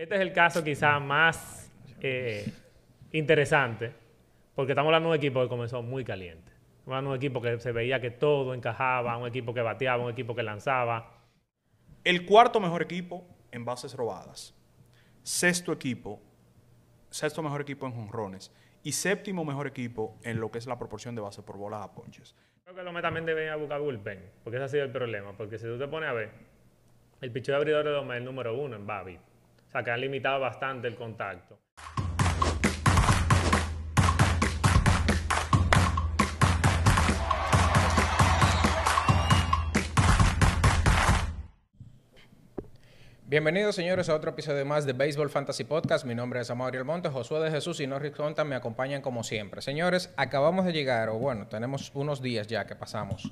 Este es el caso quizá más eh, interesante, porque estamos hablando de un equipo que comenzó muy caliente. un equipo que se veía que todo encajaba, un equipo que bateaba, un equipo que lanzaba. El cuarto mejor equipo en bases robadas. Sexto equipo, sexto mejor equipo en jonrones. Y séptimo mejor equipo en lo que es la proporción de bases por bolas a ponches. Creo que Lomé también debe ir a buscar bullpen, porque ese ha sido el problema. Porque si tú te pones a ver, el pichón de abridor de Lomé es el número uno en Babi o sea, que han limitado bastante el contacto. Bienvenidos, señores, a otro episodio más de Baseball Fantasy Podcast. Mi nombre es Samuel Montes, Josué de Jesús y Norris Conta me acompañan como siempre. Señores, acabamos de llegar, o bueno, tenemos unos días ya que pasamos,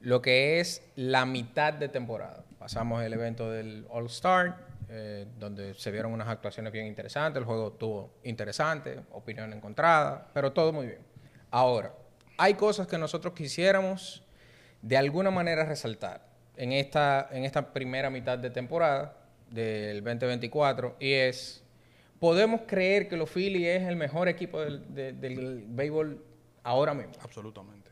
lo que es la mitad de temporada. Pasamos el evento del All-Star, eh, donde se vieron unas actuaciones bien interesantes, el juego estuvo interesante, opinión encontrada, pero todo muy bien. Ahora, hay cosas que nosotros quisiéramos de alguna manera resaltar en esta, en esta primera mitad de temporada del 2024 y es, podemos creer que los Phillies es el mejor equipo del, béisbol ahora mismo. Absolutamente.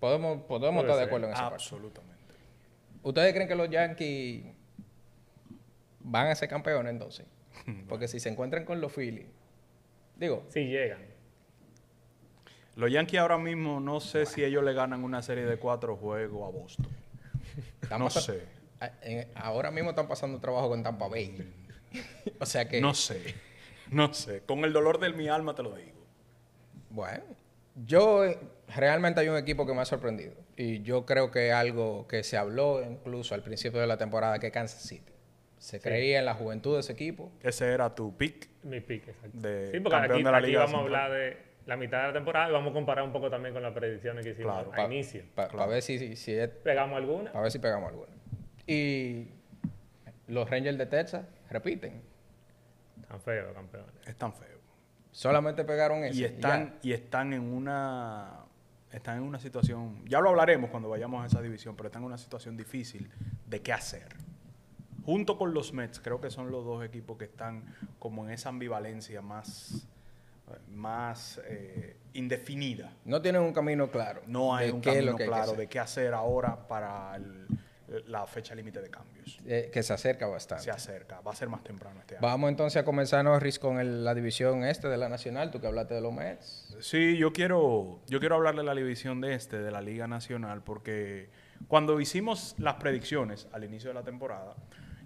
Podemos, podemos estar de acuerdo en eso Absolutamente. ¿Ustedes creen que los Yankees van a ser campeones entonces. Porque si se encuentran con los Phillies, digo. Si llegan. Los Yankees ahora mismo no sé si ellos le ganan una serie de cuatro juegos a Boston. no sé. ahora mismo están pasando trabajo con Tampa Bay. o sea que. No sé. No sé. Con el dolor de mi alma te lo digo. Bueno, yo eh, realmente hay un equipo que me ha sorprendido. Y yo creo que algo que se habló incluso al principio de la temporada, que Kansas City se creía en la juventud de ese equipo. Ese era tu pick. Mi pick, exacto. De sí, porque campeón de la Liga aquí vamos a hablar de la mitad de la temporada y vamos a comparar un poco también con las predicciones que hicimos al inicio. Para ver si, pegamos alguna. Para ver si pegamos alguna. Y los Rangers de Texas repiten. Están feos, campeones. Están feos. Solamente pegaron eso. Y están, y están en una están en una situación, ya lo hablaremos cuando vayamos a esa división, pero están en una situación difícil de qué hacer junto con los Mets, creo que son los dos equipos que están como en esa ambivalencia más, más eh, indefinida. No tienen un camino claro. No hay un camino claro de qué hacer ahora para la fecha límite de cambios. Eh, que se acerca bastante. Se acerca, va a ser más temprano este año. Vamos entonces a comenzar, Norris, con la división este de la Nacional. Tú que hablaste de los Mets. Sí, yo quiero, yo quiero hablar de la división de este, de la Liga Nacional, porque cuando hicimos las predicciones al inicio de la temporada,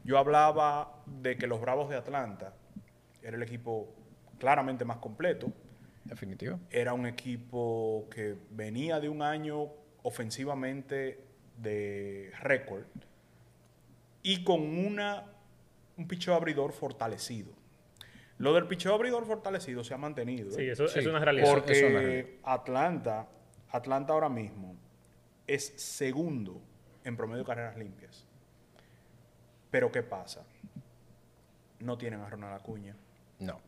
yo hablaba de que los Bravos de Atlanta era el equipo claramente más completo. Definitivo. Era un equipo que venía de un año ofensivamente de récord y con una, un picheo abridor fortalecido. Lo del picheo abridor fortalecido se ha mantenido. ¿eh? Sí, eso, es una realidad. Porque Atlanta, Atlanta ahora mismo es segundo en promedio de carreras limpias. Pero ¿qué pasa? No tienen a Ronald Acuña. No.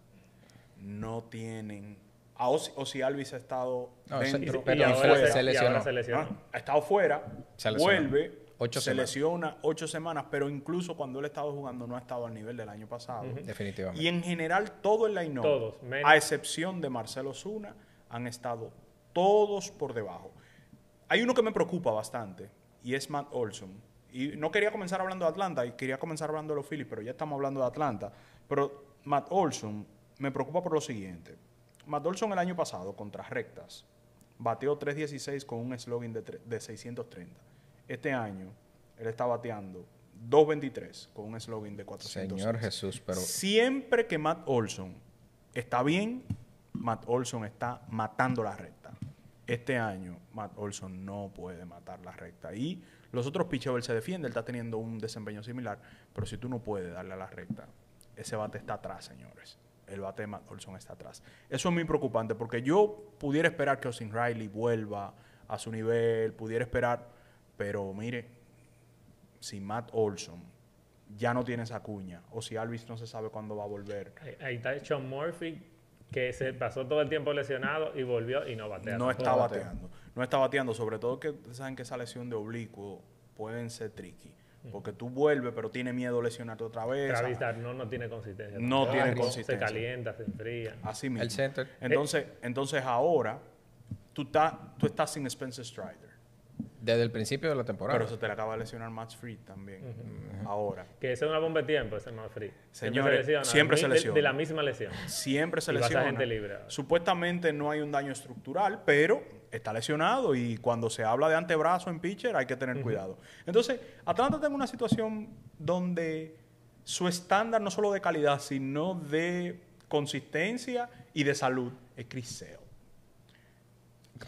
No tienen... O si Alvis ha estado dentro y, Se, ah, ha estado fuera, vuelve, ocho se semanas. ocho semanas, pero incluso cuando él ha estado jugando no ha estado al nivel del año pasado. Definitivamente. Y en general todo el line Todos, a excepción de Marcelo Zuna, han estado todos por debajo. Hay uno que me preocupa bastante y es Matt Olson y no quería comenzar hablando de Atlanta y quería comenzar hablando de los Phillies, pero ya estamos hablando de Atlanta. Pero Matt Olson me preocupa por lo siguiente. Matt Olson el año pasado contra rectas bateó 3.16 con un slogan de, de 630. Este año él está bateando 2.23 con un slogan de 400. Señor Jesús, pero... Siempre que Matt Olson está bien, Matt Olson está matando la red este año Matt Olson no puede matar la recta. Y los otros pitchers se defiende, él está teniendo un desempeño similar, pero si tú no puedes darle a la recta, ese bate está atrás, señores. El bate de Matt Olson está atrás. Eso es muy preocupante porque yo pudiera esperar que Austin Riley vuelva a su nivel, pudiera esperar, pero mire, si Matt Olson ya no tiene esa cuña o si Alvis no se sabe cuándo va a volver. Ahí está Sean Murphy que se pasó todo el tiempo lesionado y volvió y no batea. No está bateando. No está bateando, sobre todo que saben que esa lesión de oblicuo pueden ser tricky. Porque tú vuelves, pero tiene miedo lesionarte otra vez. Ah. no, no tiene consistencia. No, tiene consistencia. Se calienta, se enfría. Así mismo. Entonces, entonces ahora tú, estás tú estás sin Spencer Strider. Desde el principio de la temporada. Pero eso te le acaba de lesionar Max Free también. Mm, ahora. Que esa es una bomba de tiempo, ese Max Free. siempre se lesiona. De, la misma lesión. Siempre se lesiona. gente libre. Supuestamente no hay un daño estructural, pero está lesionado y cuando se habla de antebrazo en pitcher hay que tener cuidado. Entonces, Atlanta tiene una situación donde su estándar no solo de calidad, sino de consistencia y de salud es Criseo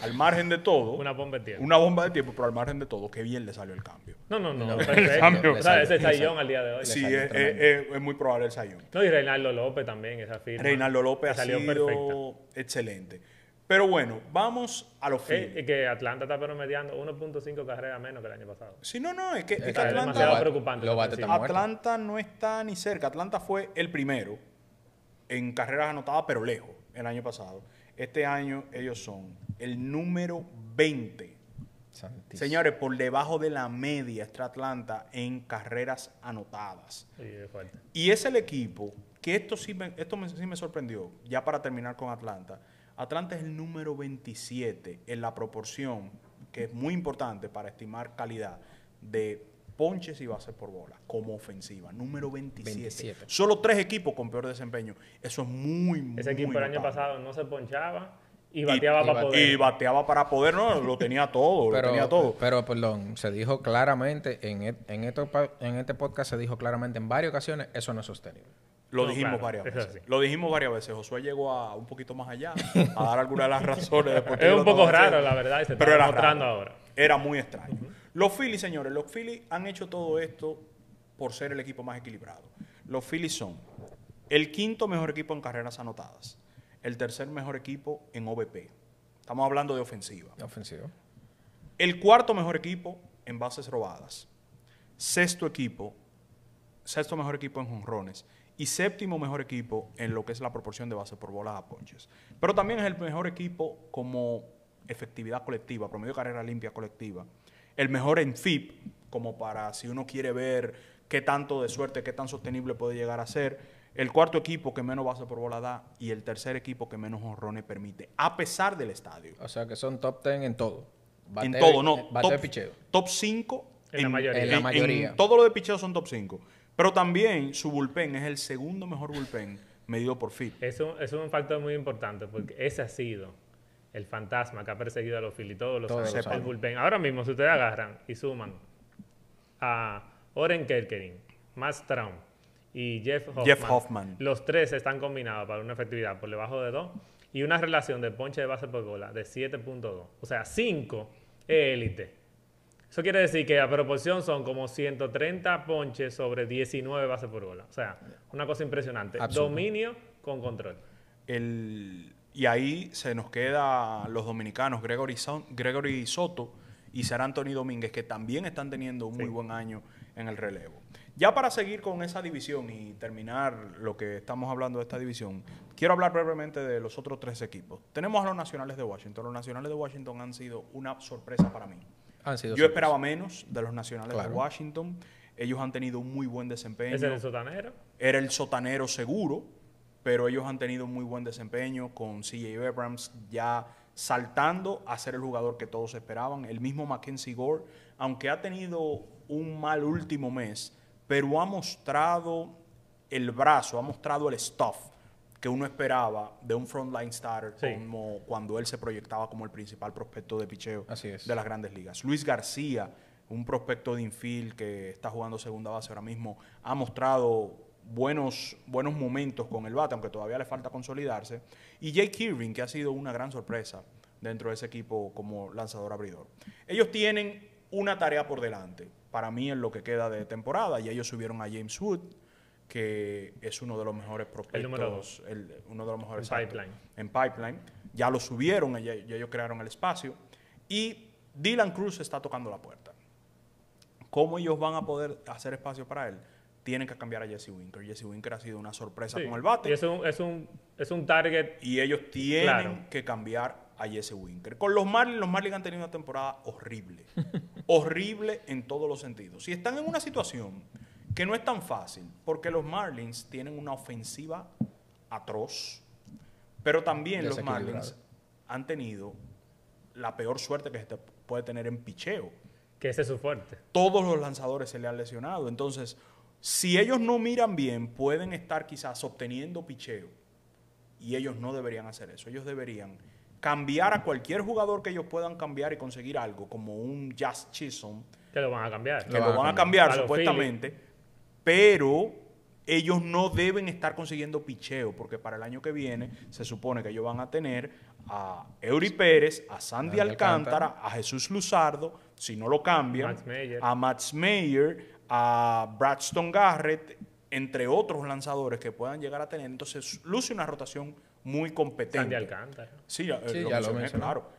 al margen de todo. Una bomba de tiempo. Una bomba de tiempo, pero al margen de todo, qué bien le salió el cambio. No, no, no. el cambio. ese al día de hoy. Sí, es, muy probable el sayón. No, y Reinaldo López también, esa firma. Reinaldo López ha sido excelente. Pero bueno, vamos a los eh, fines. Es, que Atlanta está promediando 1.5 carreras menos que el año pasado. Sí, no, no, es que, Atlanta... Atlanta no está ni cerca. Atlanta fue el primero en carreras anotadas, pero lejos, el año pasado. Este año ellos son el número 20. Señores, por debajo de la media está Atlanta en carreras anotadas. y es el equipo que esto sí me, esto sorprendió, ya para terminar con Atlanta. Atlanta es el número 27 en la proporción, que es muy importante para estimar calidad, de ponches y bases por bola como ofensiva. Número 27. Solo tres equipos con peor desempeño. Eso es muy, muy Ese equipo el año pasado no se ponchaba y bateaba, para poder. Y bateaba para poder, no, lo tenía todo, pero, lo tenía todo. Pero, perdón, se dijo claramente, en, e-, en este podcast se dijo claramente en varias ocasiones, eso no es sostenible. Lo dijimos varias veces. Lo dijimos varias veces. Josué llegó a un poquito más allá a dar algunas de las razones. es un poco raro, la verdad, se pero está mostrando ahora. Era muy extraño. Los Phillies, señores, los Phillies han hecho todo esto por ser el equipo más equilibrado. Los Phillies son el quinto mejor equipo en carreras anotadas, el tercer mejor equipo en OBP. Estamos hablando de ofensiva. Ofensiva. El cuarto mejor equipo en bases robadas. Sexto equipo, sexto mejor equipo en jonrones. Y séptimo mejor equipo en lo que es la proporción de bases por bolas a ponches. Pero también es el mejor equipo como efectividad colectiva, promedio de carrera limpia colectiva. El mejor en FIP, como para si uno quiere ver qué tanto de suerte, qué tan sostenible puede llegar a ser el cuarto equipo que menos base por bola da y el tercer equipo que menos honrones permite, a pesar del estadio. O sea que son top 10 en todo. en todo, no. top, 5 en, la mayoría. En, la mayoría. todo lo de picheo son top 5. Pero también su bullpen es el segundo mejor bullpen medido por fit. Eso, es un factor muy importante porque ese ha sido el fantasma que ha perseguido a los y todos los, todos los Ahora mismo, si ustedes agarran y suman a Oren Kerkering, Max Traum, y Jeff Hoffman. Los tres están combinados para una efectividad por debajo de 2 y una relación de ponche de base por bola de 7.2. O sea, 5 élite. Eso quiere decir que a proporción son como 130 ponches sobre 19 bases por bola. O sea, una cosa impresionante. Dominio con control. El, y ahí se nos queda los dominicanos Gregory, Gregory Soto y Sarantoni Anthony Domínguez, que también están teniendo un muy buen año en el relevo. Ya para seguir con esa división y terminar lo que estamos hablando de esta división, quiero hablar brevemente de los otros tres equipos. Tenemos a los Nacionales de Washington. Los Nacionales de Washington han sido una sorpresa para mí. Han sido Yo esperaba menos de los Nacionales de Washington. Ellos han tenido un muy buen desempeño. ¿Es el sotanero? Era el sotanero seguro, pero ellos han tenido un muy buen desempeño con CJ Abrams ya saltando a ser el jugador que todos esperaban. El mismo Mackenzie Gore, aunque ha tenido un mal último mes, pero ha mostrado el brazo, ha mostrado el stuff que uno esperaba de un frontline starter como cuando él se proyectaba como el principal prospecto de picheo de las grandes ligas. Luis García, un prospecto de infield que está jugando segunda base ahora mismo, ha mostrado buenos, buenos momentos con el bate, aunque todavía le falta consolidarse. Y Jake Irving, que ha sido una gran sorpresa dentro de ese equipo como lanzador abridor. Ellos tienen una tarea por delante para mí en lo que queda de temporada. Y ellos subieron a James Wood, que es uno de los mejores prospectos. El número dos. uno de los mejores. En pipeline. En pipeline. Ya lo subieron, y ellos crearon el espacio. Y Dylan Cruz está tocando la puerta. ¿Cómo ellos van a poder hacer espacio para él? Tienen que cambiar a Jesse Winker. Jesse Winker ha sido una sorpresa con el bate. Y es un, es, un, target. Y ellos tienen que cambiar a Jesse Winker. Con los Marlins, los Marlins han tenido una temporada horrible. horrible en todos los sentidos. Si están en una situación que no es tan fácil, porque los Marlins tienen una ofensiva atroz, pero también los Marlins han tenido la peor suerte que se puede tener en picheo. Que ese es su fuerte. Todos los lanzadores se le han lesionado. Entonces, si ellos no miran bien, pueden estar quizás obteniendo picheo. Y ellos no deberían hacer eso. Ellos deberían cambiar a cualquier jugador que ellos puedan cambiar y conseguir algo, como un Jazz Chisholm. Que lo van a cambiar. Que lo van a cambiar, supuestamente. Pero ellos no deben estar consiguiendo picheo, porque para el año que viene se supone que ellos van a tener a Eury Pérez, a Sandy Alcántara, a Jesús Luzardo, si no lo cambian, a Max Mayer, a Bradston Garrett, entre otros lanzadores que puedan llegar a tener. Entonces, luce una rotación muy competente. Sandy Alcántara. Sí, eh, lo, claro.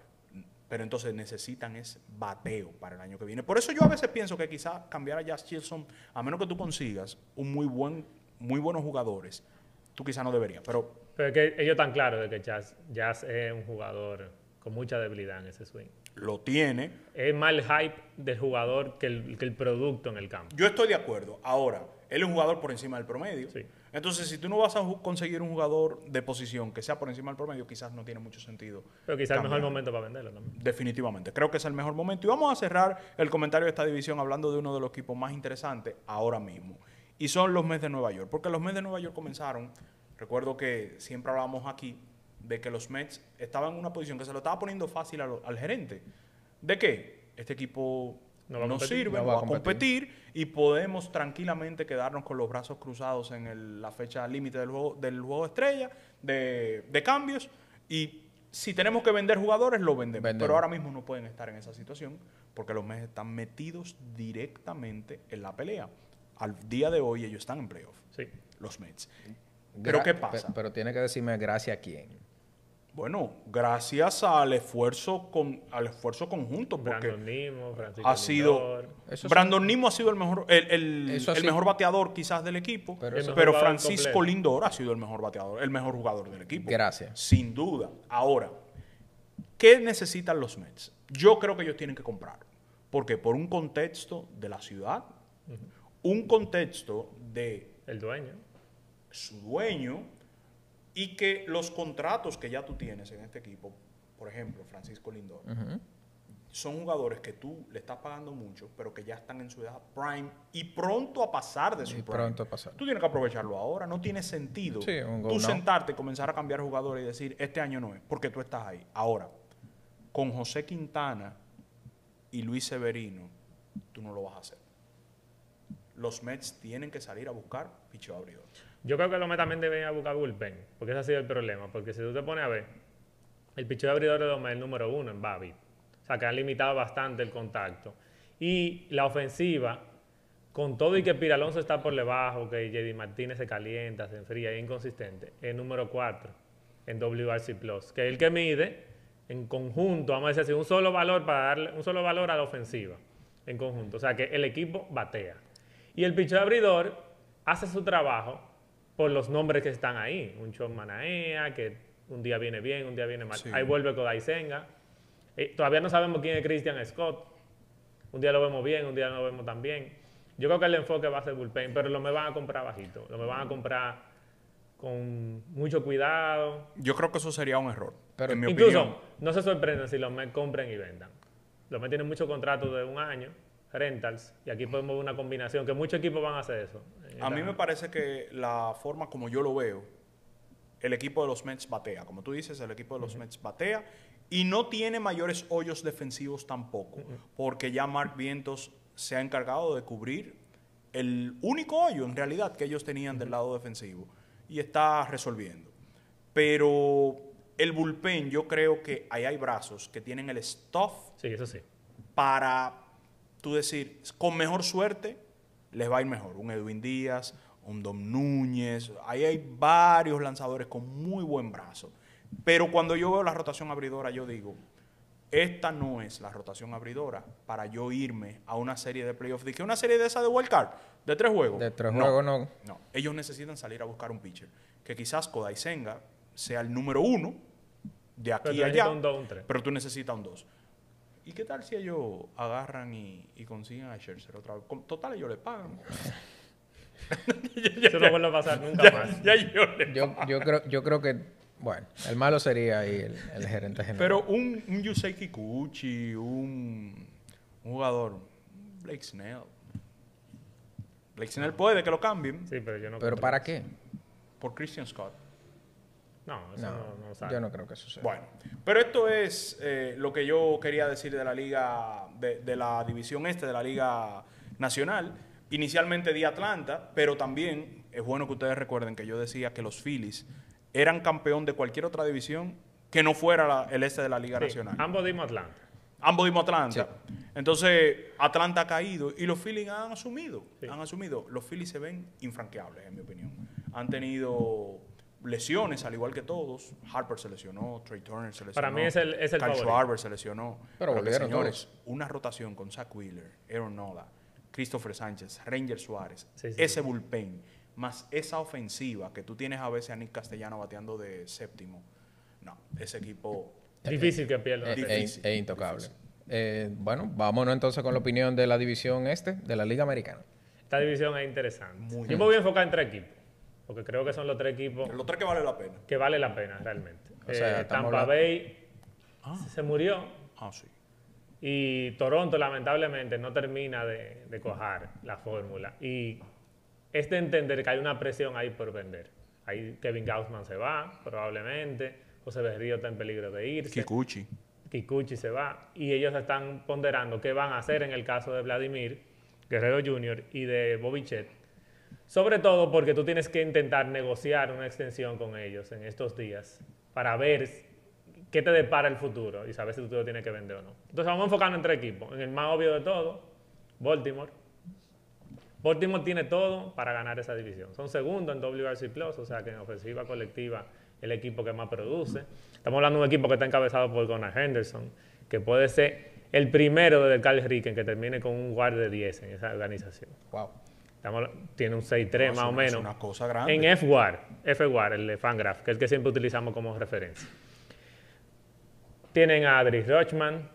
Pero entonces necesitan es bateo para el año que viene. Por eso yo a veces pienso que quizás cambiar a Jazz Chilson, a menos que tú consigas un muy buen, muy buenos jugadores, tú quizás no deberías. Pero, pero es que ellos están claros de que Jazz, Jazz es un jugador con mucha debilidad en ese swing. Lo tiene. Es más el hype del jugador que el, producto en el campo. Yo estoy de acuerdo. Ahora, él es un jugador por encima del promedio. Entonces, si tú no vas a conseguir un jugador de posición que sea por encima del promedio, quizás no tiene mucho sentido. Pero quizás es el mejor momento para venderlo también. Definitivamente, creo que es el mejor momento. Y vamos a cerrar el comentario de esta división hablando de uno de los equipos más interesantes ahora mismo. Y son los Mets de Nueva York. Porque los Mets de Nueva York comenzaron, recuerdo que siempre hablábamos aquí de que los Mets estaban en una posición que se lo estaba poniendo fácil al gerente. ¿De qué? Este equipo no, sirve, no va, a competir. y podemos tranquilamente quedarnos con los brazos cruzados en la fecha límite del juego, del juego estrella, de, cambios. Y si tenemos que vender jugadores, lo vendemos. Pero ahora mismo no pueden estar en esa situación porque los Mets están metidos directamente en la pelea. Al día de hoy ellos están en playoff. Los Mets. Pero ¿qué pasa? pero tiene que decirme gracias a quién. Bueno, gracias al esfuerzo con, al esfuerzo conjunto. Porque Brandon Nimo, Francisco ha sido Lindor. Brandon Nimo ha sido el mejor, el, mejor bateador quizás del equipo, pero, Francisco Lindor ha sido el mejor bateador, el mejor jugador del equipo. Gracias. Sin duda. Ahora, ¿qué necesitan los Mets? Yo creo que ellos tienen que comprar. Porque por un contexto de la ciudad, un contexto de el dueño. Su dueño y que los contratos que ya tú tienes en este equipo, por ejemplo, Francisco Lindor, son jugadores que tú le estás pagando mucho, pero que ya están en su edad prime y pronto a pasar de su prime. Tú tienes que aprovecharlo ahora, no tiene sentido tú sentarte y comenzar a cambiar jugadores y decir, este año no es, porque tú estás ahí. Ahora, con José Quintana y Luis Severino, tú no lo vas a hacer. Los Mets tienen que salir a buscar Picho abridor. Yo creo que Lomé también a buscar bullpen, porque ese ha sido el problema. Porque si tú te pones a ver, el picheo de abridor de Lomé es el número uno en Babi. O sea, que han limitado bastante el contacto. Y la ofensiva, con todo y que Piralonso está por debajo, que Jedi Martínez se calienta, se enfría, es inconsistente, es número cuatro en WRC Plus, que es el que mide en conjunto, vamos a decir así, un solo valor para darle, un solo valor a la ofensiva en conjunto. O sea que el equipo batea. Y el de abridor hace su trabajo por los nombres que están ahí. Un Chon Manaea, que un día viene bien, un día viene mal. Ahí vuelve Kodai Senga. Eh, todavía no sabemos quién es Christian Scott. Un día lo vemos bien, un día no lo vemos tan bien. Yo creo que el enfoque va a ser bullpen, pero lo me van a comprar bajito. Lo me van a comprar con mucho cuidado. Yo creo que eso sería un error. incluso, no se sorprenden si los me compren y vendan. Los me tienen muchos contratos de un año rentals. Y aquí podemos ver una combinación, que muchos equipos van a hacer eso. Eh, a mí me parece que la forma como yo lo veo, el equipo de los Mets batea. Como tú dices, el equipo de los Mets batea. Y no tiene mayores hoyos defensivos tampoco, porque ya Mark Vientos se ha encargado de cubrir el único hoyo en realidad que ellos tenían del lado defensivo y está resolviendo. Pero el bullpen, yo creo que ahí hay brazos que tienen el stuff sí, eso para tú decir, con mejor suerte, les va a ir mejor. Un Edwin Díaz, un Dom Núñez, ahí hay varios lanzadores con muy buen brazo. Pero cuando yo veo la rotación abridora, yo digo, esta no es la rotación abridora para yo irme a una serie de playoffs. Dije, una serie de esa de card? de tres juegos. De tres juegos, no. No, ellos necesitan salir a buscar un pitcher. Que quizás Kodai Senga sea el número uno de aquí pero allá, pero tú necesitas un dos. ¿Y qué tal si ellos agarran y, y consiguen a Scherzer otra vez? Total, ellos le pagan. Eso no vuelve a pasar nunca más. Yo, creo, yo creo que, bueno, el malo sería ahí el, gerente general. Pero un, un Yusei Kikuchi, un, un jugador, Blake Snell. Blake Snell puede que lo cambien. Sí, pero yo no. ¿Pero para qué? Por Christian Scott. No, eso no, no Yo no creo que suceda. Bueno, pero esto es eh, lo que yo quería decir de la liga, de, la división este, de la liga nacional. Inicialmente di Atlanta, pero también es bueno que ustedes recuerden que yo decía que los Phillies eran campeón de cualquier otra división que no fuera el este de la Liga Nacional. Ambos dimos Atlanta. Ambos dimos Atlanta. Entonces, Atlanta ha caído y los Phillies han asumido. Han asumido. Los Phillies se ven infranqueables, en mi opinión. Han tenido lesiones, al igual que todos. Harper se lesionó, Trey Turner se lesionó. Para mí es el, es se lesionó. Pero, señores, una rotación con Zach Wheeler, Aaron Nola, Christopher Sánchez, Ranger Suárez, ese bullpen, más esa ofensiva que tú tienes a veces a Nick Castellano bateando de séptimo. No, ese equipo... Difícil que pierda. Es eh, eh, eh, intocable. bueno, vámonos entonces con la opinión de la división este, de la Liga Americana. Esta división es interesante. Muy Yo me voy a enfocar en tres equipos porque creo que son los tres equipos. Los tres que vale la pena. Que vale la pena, realmente. Eh, Tampa Bay ah. se murió. Ah, sí. Y Toronto, lamentablemente, no termina de, cojar la fórmula. Y es de entender que hay una presión ahí por vender. Ahí Kevin Gaussman se va, probablemente. José Berrío está en peligro de irse. Kikuchi. Kikuchi se va. Y ellos están ponderando qué van a hacer en el caso de Vladimir Guerrero Jr. y de Bobichet sobre todo porque tú tienes que intentar negociar una extensión con ellos en estos días para ver qué te depara el futuro y saber si tú lo tienes que vender o no. Entonces vamos a enfocarnos en tres equipos. En el más obvio de todo, Baltimore. Baltimore tiene todo para ganar esa división. Son segundo en WRC Plus, o sea que en ofensiva colectiva el equipo que más produce. Estamos hablando de un equipo que está encabezado por Gunnar Henderson, que puede ser el primero de Carl Ricken que termine con un guard de 10 en esa organización. Wow tiene un 6.3 3 más o menos. una cosa grande. En FWAR, FWAR, el Fangraph, que es el que siempre utilizamos como referencia. Tienen a Adris Rochman,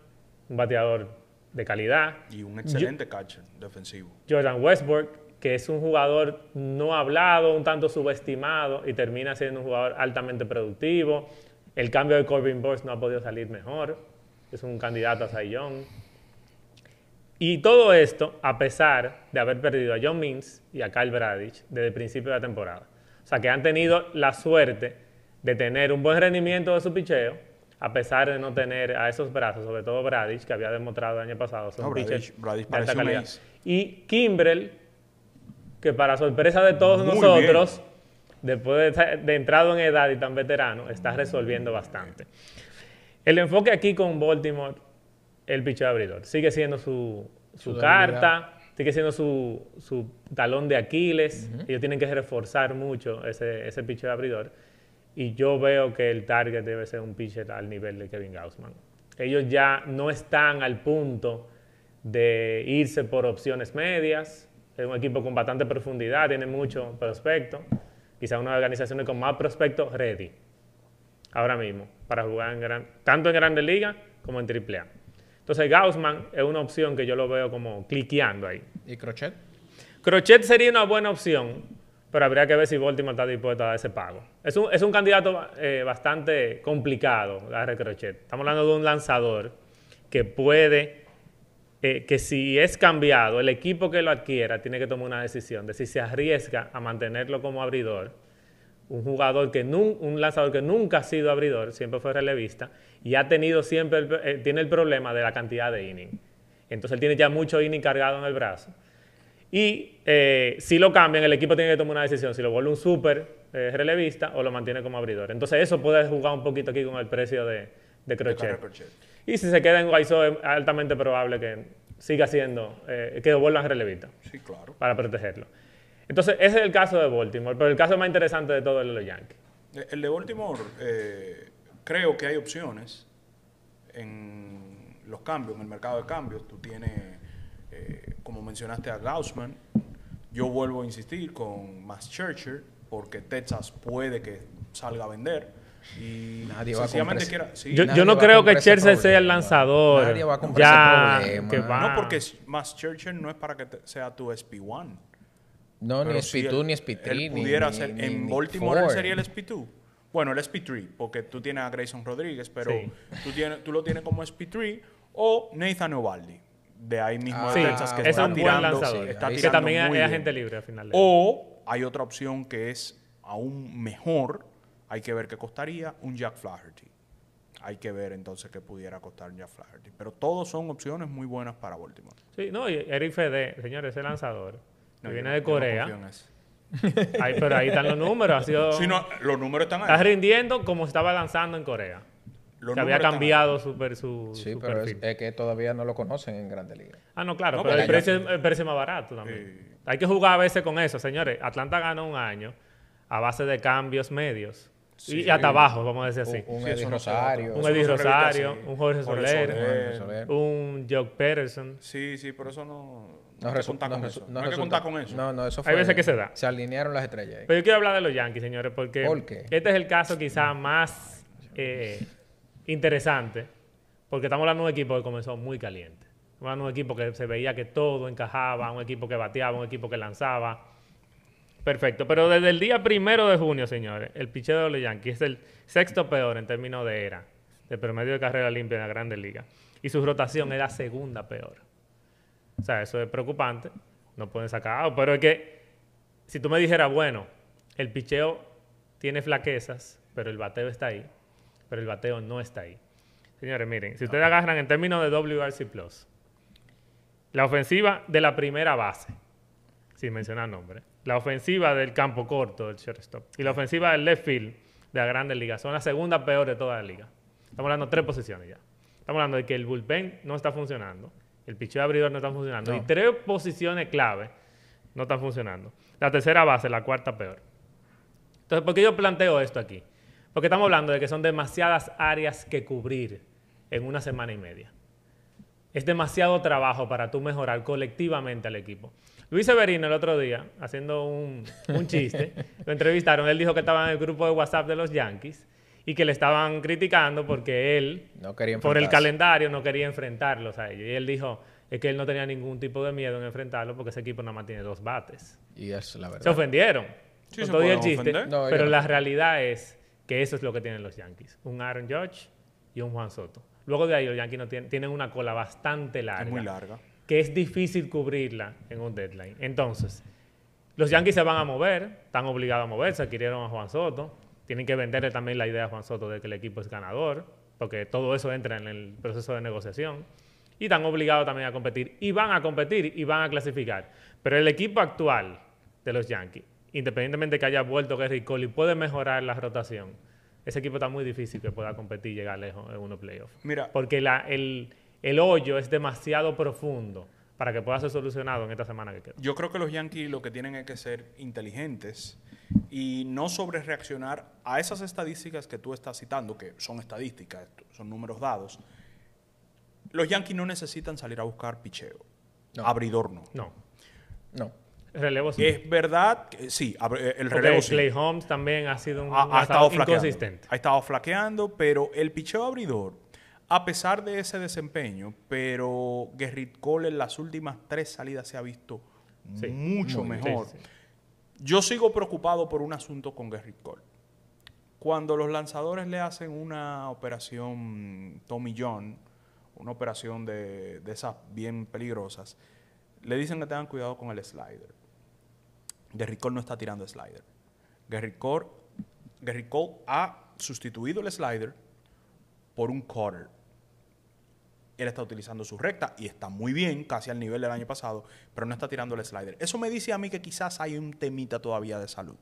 un bateador de calidad. Y un excelente catcher defensivo. Jordan Westbrook, que es un jugador no hablado, un tanto subestimado y termina siendo un jugador altamente productivo. El cambio de Corbin Burns no ha podido salir mejor. Es un candidato a Cy Young. Y todo esto a pesar de haber perdido a John Mins y a Kyle Bradich desde el principio de la temporada. O sea, que han tenido la suerte de tener un buen rendimiento de su picheo, a pesar de no tener a esos brazos, sobre todo Bradich, que había demostrado el año pasado no, Bradich, Y Kimbrell, que para sorpresa de todos nosotros, después de, de, entrado en edad y tan veterano, está resolviendo bastante. El enfoque aquí con Baltimore el de abridor. Sigue siendo su, carta, sigue siendo su, talón de Aquiles. Ellos tienen que reforzar mucho ese, ese de abridor. Y yo veo que el target debe ser un pitcher al nivel de Kevin Gausman. Ellos ya no están al punto de irse por opciones medias. Es un equipo con bastante profundidad, tiene mucho prospecto. Quizá una organización con más prospecto ready ahora mismo para jugar tanto en Grandes Ligas como en AAA. Entonces Gaussman es una opción que yo lo veo como cliqueando ahí. ¿Y Crochet? Crochet sería una buena opción, pero habría que ver si Baltimore está dispuesto a dar ese pago. Es un, candidato eh, bastante complicado, Garrett Crochet. Estamos hablando de un lanzador que puede, eh, que si es cambiado, el equipo que lo adquiera tiene que tomar una decisión de si se arriesga a mantenerlo como abridor un jugador que un lanzador que nunca ha sido abridor, siempre fue relevista y ha tenido siempre eh, tiene el problema de la cantidad de inning. Entonces él tiene ya mucho inning cargado en el brazo. Y eh, si lo cambian, el equipo tiene que tomar una decisión, si lo vuelve un super eh, relevista o lo mantiene como abridor. Entonces eso puede jugar un poquito aquí con el precio de, Crochet. Y si se queda en Guaizó, es altamente probable que siga siendo, que lo vuelvan relevista. Sí, claro. Para protegerlo. Entonces, ese es el caso de Baltimore, pero el caso más interesante de todo es el los Yankees. Eh, el de Baltimore, eh, creo que hay opciones en los cambios, en el mercado de cambios. Tú tienes, eh, como mencionaste a Gaussman, yo vuelvo a insistir con Max Churchill, porque Texas puede que salga a vender. Y nadie va a Yo, no creo que Churcher sea el lanzador. Nadie va a comprar ya, No, porque Max Churchill no es para que sea tu SP1. No, ni SP2, ni SP3. ser. en Baltimore sería el SP2. Bueno, el SP3, porque tú tienes a Grayson Rodríguez, pero tú, lo tienes como SP3 o Nathan Ovaldi, de ahí mismo de ah, que es un tirando, buen lanzador. Está que también es gente agente libre al final. O hay otra opción que es aún mejor, hay que ver qué costaría, un Jack Flaherty. Hay que ver entonces qué pudiera costar un Jack Flaherty. Pero todos son opciones muy buenas para Baltimore. Sí, no, y Eric Fede, señores, el lanzador no viene de Corea. pero ahí están los números. Ha los números están ahí. Está rindiendo como estaba lanzando en Corea. que había cambiado su su, sí, pero Es, que todavía no lo conocen en Grandes Ligas. Ah, no, claro, pero el precio, es más barato también. Hay que jugar a veces con eso, señores. Atlanta ganó un año a base de cambios medios. y hasta abajo, vamos a decir así. Un, Eddie Rosario. Un Eddie Rosario, un Jorge Soler, un Jock Peterson. Sí, sí, por eso no... No, hay que contar con eso. No, hay con eso. No, no, eso fue, Hay veces que se da. Se alinearon las estrellas Pero yo quiero hablar de los Yankees, señores, porque este es el caso quizá más eh, interesante, porque estamos hablando de un equipo que comenzó muy caliente. un equipo que se veía que todo encajaba, un equipo que bateaba, un equipo que lanzaba. Perfecto. Pero desde el día primero de junio, señores, el picheo de los Yankees es el sexto peor en términos de era, de promedio de carrera limpia en la Grande Liga. Y su rotación era segunda peor. O sea, eso es preocupante. No pueden sacar. pero es que si tú me dijeras, bueno, el picheo tiene flaquezas, pero el bateo está ahí. Pero el bateo no está ahí. Señores, miren, si ustedes agarran en términos de WRC Plus, la ofensiva de la primera base, sin mencionar nombre, la ofensiva del campo corto, del shortstop, y la ofensiva del left field de la grande liga, son la segunda peor de toda la liga. Estamos hablando de tres posiciones ya. Estamos hablando de que el bullpen no está funcionando, el picheo de abridor no está funcionando. Y tres posiciones clave no están funcionando. La tercera base, la cuarta peor. Entonces, ¿por qué yo planteo esto aquí? Porque estamos hablando de que son demasiadas áreas que cubrir en una semana y media. Es demasiado trabajo para tú mejorar colectivamente al equipo. Luis Severino el otro día, haciendo un chiste, lo entrevistaron, él dijo que estaba en el grupo de WhatsApp de los Yankees y que le estaban criticando porque él, por el calendario, no quería enfrentarlos a ellos. Y él dijo es que él no tenía ningún tipo de miedo en enfrentarlo porque ese equipo nada más tiene dos bates. Y es la verdad. Se ofendieron. Sí, el chiste, pero la realidad es que eso es lo que tienen los Yankees. Un Aaron Judge y un Juan Soto. Luego de ahí los Yankees no tienen, una cola bastante larga. muy larga. Que es difícil cubrirla en un deadline. Entonces, los Yankees se van a mover, están obligados a moverse, adquirieron a Juan Soto tienen que venderle también la idea a Juan Soto de que el equipo es ganador, porque todo eso entra en el proceso de negociación. Y están obligados también a competir. Y van a competir y van a clasificar. Pero el equipo actual de los Yankees, independientemente de que haya vuelto Gary Cole y puede mejorar la rotación, ese equipo está muy difícil que pueda competir y llegar lejos en uno playoff. Mira. Porque la, el, el hoyo es demasiado profundo para que pueda ser solucionado en esta semana que queda. Yo creo que los Yankees lo que tienen es que ser inteligentes y no sobre reaccionar a esas estadísticas que tú estás citando, que son estadísticas, son números dados. Los Yankees no necesitan salir a buscar picheo. Abridor no. No. No. Relevo sí. Es verdad, sí, eh, el relevo sí. Clay Holmes también ha sido un, ha, ha estado inconsistente. Ha estado flaqueando, pero el picheo abridor, a pesar de ese desempeño, pero Gerrit Cole en las últimas tres salidas se ha visto mucho mejor. sí. Yo sigo preocupado por un asunto con Gary Cole. Cuando los lanzadores le hacen una operación Tommy John, una operación de, esas bien peligrosas, le dicen que tengan cuidado con el slider. Gary Cole no está tirando slider. Gary Cole, ha sustituido el slider por un cutter él está utilizando su recta y está muy bien, casi al nivel del año pasado, pero no está tirando el slider. Eso me dice a mí que quizás hay un temita todavía de salud.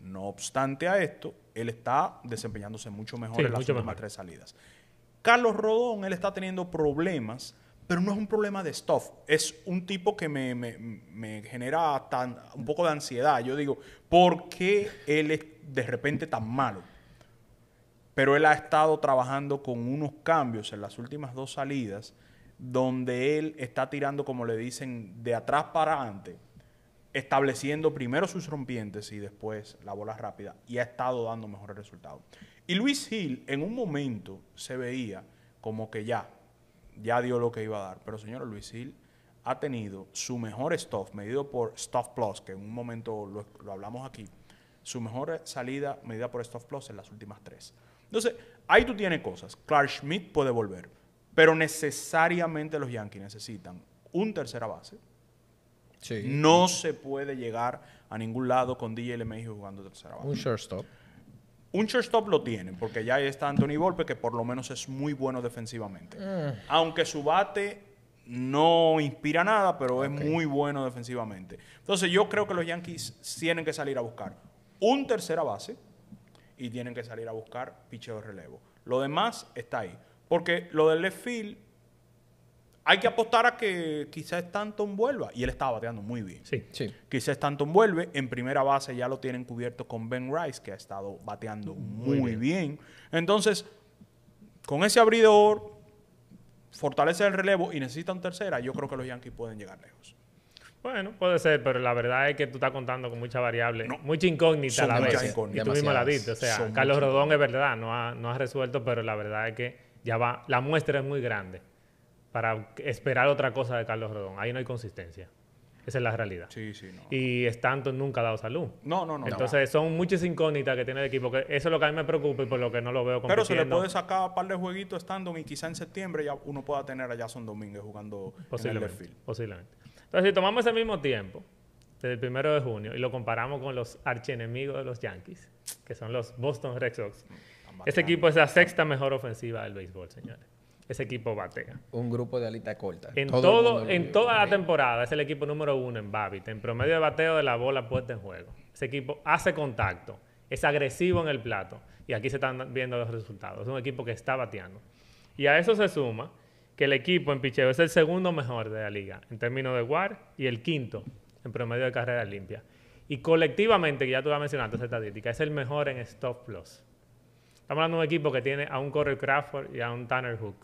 No obstante a esto, él está desempeñándose mucho mejor en las últimas tres salidas. Carlos Rodón, él está teniendo problemas, pero no es un problema de stuff. Es un tipo que me, genera tan, un poco de ansiedad. Yo digo, ¿por qué él es de repente tan malo? pero él ha estado trabajando con unos cambios en las últimas dos salidas, donde él está tirando, como le dicen, de atrás para adelante, estableciendo primero sus rompientes y después la bola rápida, y ha estado dando mejores resultados. Y Luis Hill, en un momento se veía como que ya, ya dio lo que iba a dar, pero señor Luis Hill ha tenido su mejor stuff, medido por Stuff Plus, que en un momento lo, lo hablamos aquí, su mejor salida medida por Stuff Plus en las últimas tres. Entonces, ahí tú tienes cosas. Clark Schmidt puede volver, pero necesariamente los Yankees necesitan un tercera base. No se puede llegar a ningún lado con DJ LeMahieu jugando tercera base. Un shortstop. Un shortstop lo tienen, porque ya está Anthony Volpe, que por lo menos es muy bueno defensivamente. Eh. Aunque su bate no inspira nada, pero es muy bueno defensivamente. Entonces yo creo que los Yankees tienen que salir a buscar un tercera base, y tienen que salir a buscar de relevo. Lo demás está ahí. Porque lo del left field, hay que apostar a que quizás Stanton vuelva. Y él estaba bateando muy bien. Sí, sí. Quizás Stanton vuelve. En primera base ya lo tienen cubierto con Ben Rice, que ha estado bateando muy, bien. Entonces, con ese abridor, fortalece el relevo y necesitan tercera. Yo creo que los Yankees pueden llegar lejos. Bueno, puede ser, pero la verdad es que tú estás contando con mucha variable mucha incógnita a la vez. y tú mismo la diste. O sea, Carlos Rodón es verdad, no ha, no ha resuelto, pero la verdad es que ya va. La muestra es muy grande para esperar otra cosa de Carlos Rodón. Ahí no hay consistencia. Esa es la realidad. Sí, sí, no. Y Stanton nunca ha dado salud. No, no, no. Entonces son muchas incógnitas que tiene el equipo. Que eso es lo que a mí me preocupa y por lo que no lo veo Pero se le puede sacar un par de jueguitos a Stanton y quizá en septiembre ya uno pueda tener a Jason Domínguez jugando en el perfil. Posiblemente. Entonces, si tomamos ese mismo tiempo, desde el primero de junio, y lo comparamos con los archienemigos de los Yankees, que son los Boston Red Sox, mm, ese equipo es la sexta mejor ofensiva del béisbol, señores. Ese equipo batea. Un grupo de alita corta. En, todo, en toda la temporada es el equipo número uno en Babbitt, en promedio de bateo de la bola puesta en juego. Ese equipo hace contacto, es agresivo en el plato. Y aquí se están viendo los resultados. Es un equipo que está bateando. Y a eso se suma que el equipo en picheo es el segundo mejor de la liga en términos de WAR y el quinto en promedio de carreras limpias. Y colectivamente, que ya tú has mencionando esa estadística, es el mejor en Stop Plus. Estamos hablando de un equipo que tiene a un Corey Crawford y a un Tanner Hook.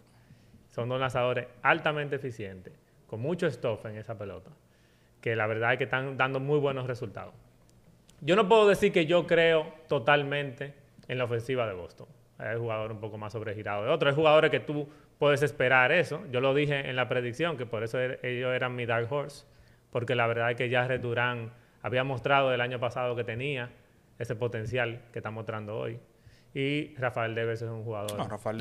Son dos lanzadores altamente eficientes, con mucho stop en esa pelota, que la verdad es que están dando muy buenos resultados. Yo no puedo decir que yo creo totalmente en la ofensiva de Boston. Hay jugadores un poco más sobregirados de otros. jugadores que tú puedes esperar eso. Yo lo dije en la predicción, que por eso er, ellos eran mi dark horse, porque la verdad es que ya Durán había mostrado el año pasado que tenía ese potencial que está mostrando hoy. Y Rafael Deves es un jugador. No, Rafael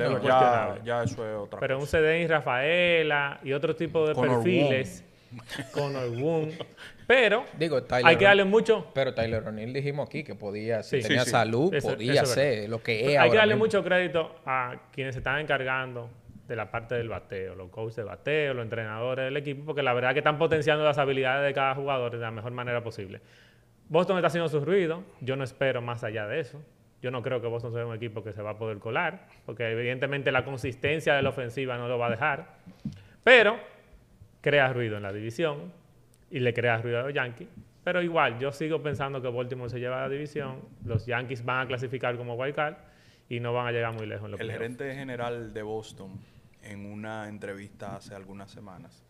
ya, eso es otra Pero un un y Rafaela y otro tipo de perfiles. con algún Pero hay que darle mucho. Pero Tyler O'Neill dijimos aquí que podía, si tenía salud, podía lo que es. Hay que darle mucho crédito a quienes se están encargando de la parte del bateo, los coaches de bateo, los entrenadores del equipo, porque la verdad que están potenciando las habilidades de cada jugador de la mejor manera posible. Boston está haciendo su ruido, yo no espero más allá de eso. Yo no creo que Boston sea un equipo que se va a poder colar, porque evidentemente la consistencia de la ofensiva no lo va a dejar. Pero crea ruido en la división y le crea ruido a los Yankees. Pero igual, yo sigo pensando que Baltimore se lleva a la división, los Yankees van a clasificar como card y no van a llegar muy lejos. En el gerente general de Boston en una entrevista hace algunas semanas.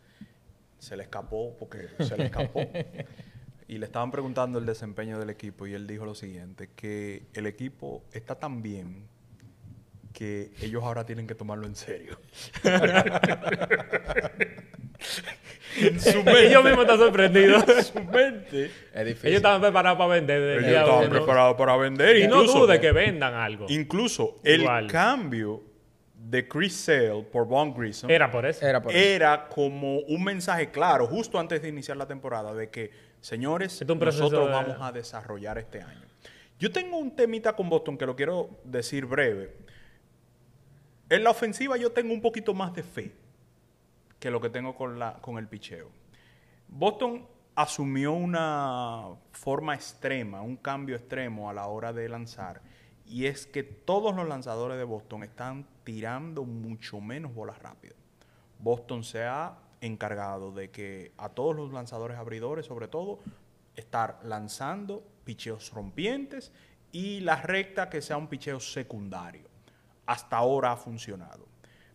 Se le escapó porque se le escapó. y le estaban preguntando el desempeño del equipo y él dijo lo siguiente, que el equipo está tan bien que ellos ahora tienen que tomarlo en serio. Ellos mismos están sorprendidos. en su mente. Ellos estaban preparados para vender. Ellos estaban preparados para vender. Y no dude que vendan algo. Incluso el cambio de Chris Sale por Von Grissom era por eso era, como un mensaje claro justo antes de iniciar la temporada de que señores nosotros vamos a desarrollar este año yo tengo un temita con Boston que lo quiero decir breve en la ofensiva yo tengo un poquito más de fe que lo que tengo con la con el picheo Boston asumió una forma extrema un cambio extremo a la hora de lanzar y es que todos los lanzadores de Boston están tirando mucho menos bolas rápidas. Boston se ha encargado de que a todos los lanzadores abridores, sobre todo, estar lanzando picheos rompientes y la recta que sea un picheo secundario. Hasta ahora ha funcionado.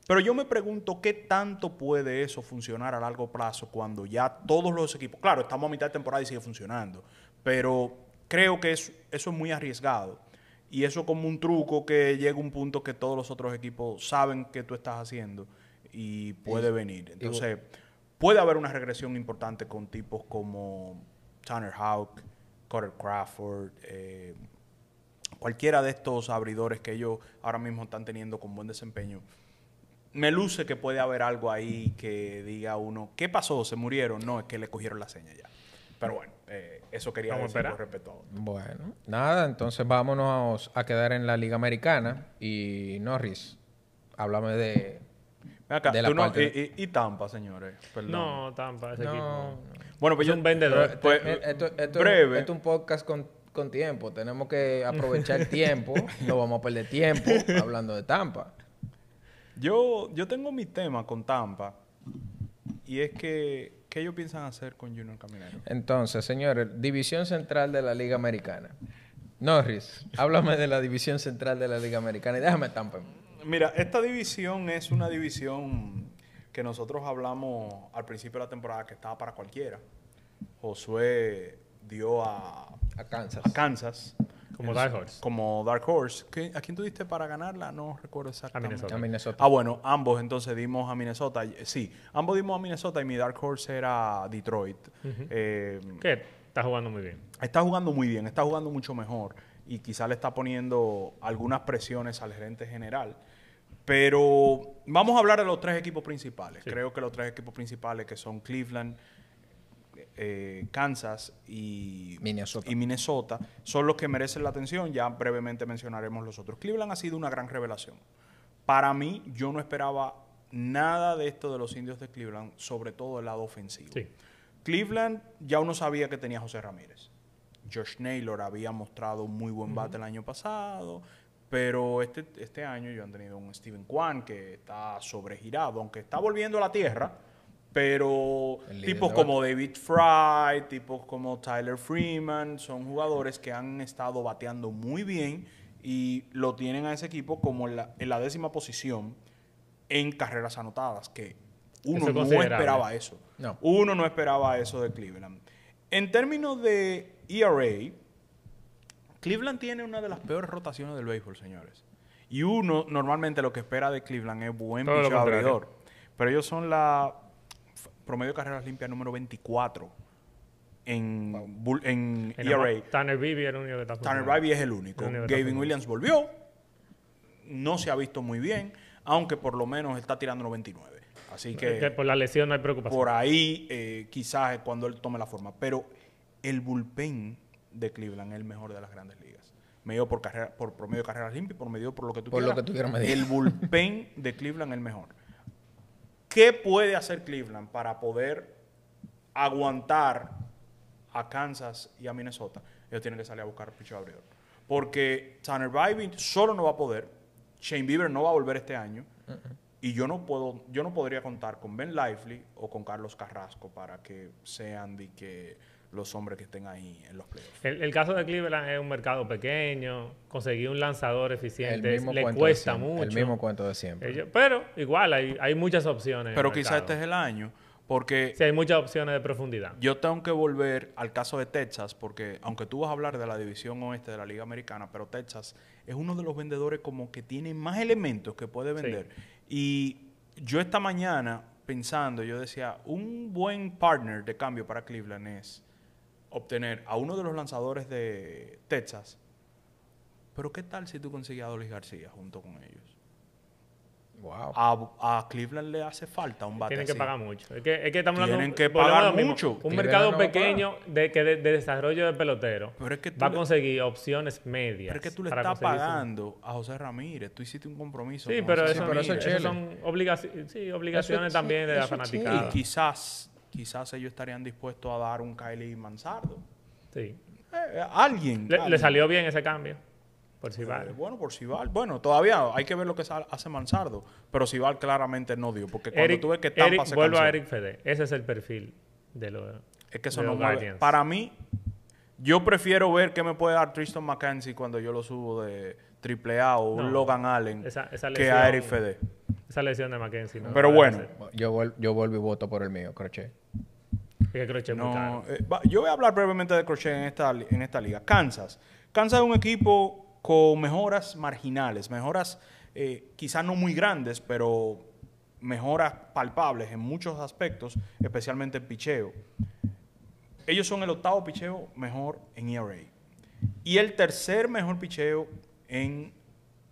Pero yo me pregunto qué tanto puede eso funcionar a largo plazo cuando ya todos los equipos, claro, estamos a mitad de temporada y sigue funcionando, pero creo que eso, eso es muy arriesgado. Y eso como un truco que llega un punto que todos los otros equipos saben que tú estás haciendo y puede venir. Entonces, puede haber una regresión importante con tipos como Tanner Hawk, Carter Crawford, eh, cualquiera de estos abridores que ellos ahora mismo están teniendo con buen desempeño me luce que puede haber algo ahí que diga uno, ¿qué pasó? ¿Se murieron? No, es que le cogieron la seña ya. Pero bueno. Eh, eso quería vamos decir Bueno, nada, entonces vámonos a quedar en la Liga Americana. Y Norris, háblame de. de la y, Tampa, señores. Perdón. No, Tampa, ese equipo. Bueno, pues yo, un vendedor. Eh, pues, eh, esto, es un podcast con, tiempo. Tenemos que aprovechar el tiempo. no vamos a perder tiempo hablando de Tampa. Yo, yo tengo mi tema con Tampa. Y es que ¿Qué ellos piensan hacer con Junior Caminero? Entonces, señores, división central de la Liga Americana. Norris, háblame de la división central de la Liga Americana y déjame tampa. Mira, esta división es una división que nosotros hablamos al principio de la temporada que estaba para cualquiera. Josué dio a, a Kansas. A Kansas. Como Dark Horse. Como Dark Horse. ¿A quién tuviste para ganarla? No recuerdo exactamente. A Minnesota. Ah, bueno, ambos entonces dimos a Minnesota. Sí, ambos dimos a Minnesota y mi Dark Horse era Detroit. Eh, ¿Qué? está jugando muy bien. Está jugando muy bien, está jugando mucho mejor y quizá le está poniendo algunas presiones al gerente general. Pero vamos a hablar de los tres equipos principales. Creo que los tres equipos principales que son Cleveland, eh, Kansas y Minnesota. son los que merecen la atención. Ya brevemente mencionaremos los otros. Cleveland ha sido una gran revelación. Para mí, yo no esperaba nada de esto de los indios de Cleveland, sobre todo el lado ofensivo. Cleveland ya uno sabía que tenía José Ramírez. Josh Naylor había mostrado un muy buen bate el año pasado, pero este, este año yo han tenido un Steven Kwan que está sobregirado, aunque está volviendo a la tierra pero tipos como David Fry, tipos como Tyler Freeman, son jugadores que han estado bateando muy bien y lo tienen a ese equipo como en la, décima posición en carreras anotadas, que uno no esperaba eso. Uno no esperaba eso de Cleveland. En términos de ERA, Cleveland tiene una de las peores rotaciones del béisbol, señores. Y uno normalmente lo que espera de Cleveland es buen bicho abridor. Pero ellos son la promedio de carreras limpias número 24 en, en ERA. E Tanner Bibby el único Tanner es el único. Gavin Williams volvió. No se ha visto muy bien, aunque por lo menos está tirando 99. Así que, eh, por la lesión no hay preocupación. Por ahí eh, quizás es cuando él tome la forma. Pero el bullpen de Cleveland es el mejor de las grandes ligas. Medio por, carrera, por promedio de carreras limpias, por medio por lo que tú por Lo que El bullpen de Cleveland es el mejor. ¿Qué puede hacer Cleveland para poder aguantar a Kansas y a Minnesota? Ellos tienen que salir a buscar Pitcher abridor. Porque Tanner Bybee solo no va a poder. Shane Bieber no va a volver este año. Y yo no puedo, yo no podría contar con Ben Lively o con Carlos Carrasco para que sean de que los hombres que estén ahí en los playoffs. El, caso de Cleveland es un mercado pequeño, conseguir un lanzador eficiente le cuesta mucho. El mismo cuento de siempre. pero igual hay, muchas opciones. Pero quizás este es el año. Porque. Sí, hay muchas opciones de profundidad. Yo tengo que volver al caso de Texas, porque aunque tú vas a hablar de la división oeste de la Liga Americana, pero Texas es uno de los vendedores como que tiene más elementos que puede vender. Y yo esta mañana, pensando, yo decía, un buen partner de cambio para Cleveland es obtener a uno de los lanzadores de Texas, pero ¿qué tal si tú consigues a Dolly García junto con ellos? Wow. A, Cleveland le hace falta un bate. Tienen que pagar mucho. Es que, Tienen que pagar mucho. Un mercado pequeño de, que de, desarrollo de pelotero pero que va a conseguir opciones medias. Pero es que tú le estás pagando a José Ramírez. Tú hiciste un compromiso. Sí, pero, eso, son sí, obligaciones también de la fanaticada. Y quizás quizás ellos estarían dispuestos a dar un Kylie Mansardo. Sí. Eh, eh, alguien, le, salió bien ese cambio. Por Sival. Eh, bueno, por Sival. Bueno, todavía hay que ver lo que hace Mansardo. Pero Sival claramente no dio. Porque cuando tuve que Tampa Vuelvo a Eric Fede. Ese es el perfil de, lo, es que eso no los Para mí, yo prefiero ver qué me puede dar Tristan McKenzie cuando yo lo subo de, Triple A o un Logan Allen esa lesión, que a Eric Fede. Esa lesión de Mackenzie. No Pero bueno. Yo, yo vuelvo y voto por el mío, Crochet. que muy caro. Eh, yo voy a hablar brevemente de Crochet en esta, en esta liga. Kansas. Kansas es un equipo con mejoras marginales, mejoras eh, quizás no muy grandes, pero mejoras palpables en muchos aspectos, especialmente en picheo. Ellos son el octavo picheo mejor en ERA y el tercer mejor picheo en,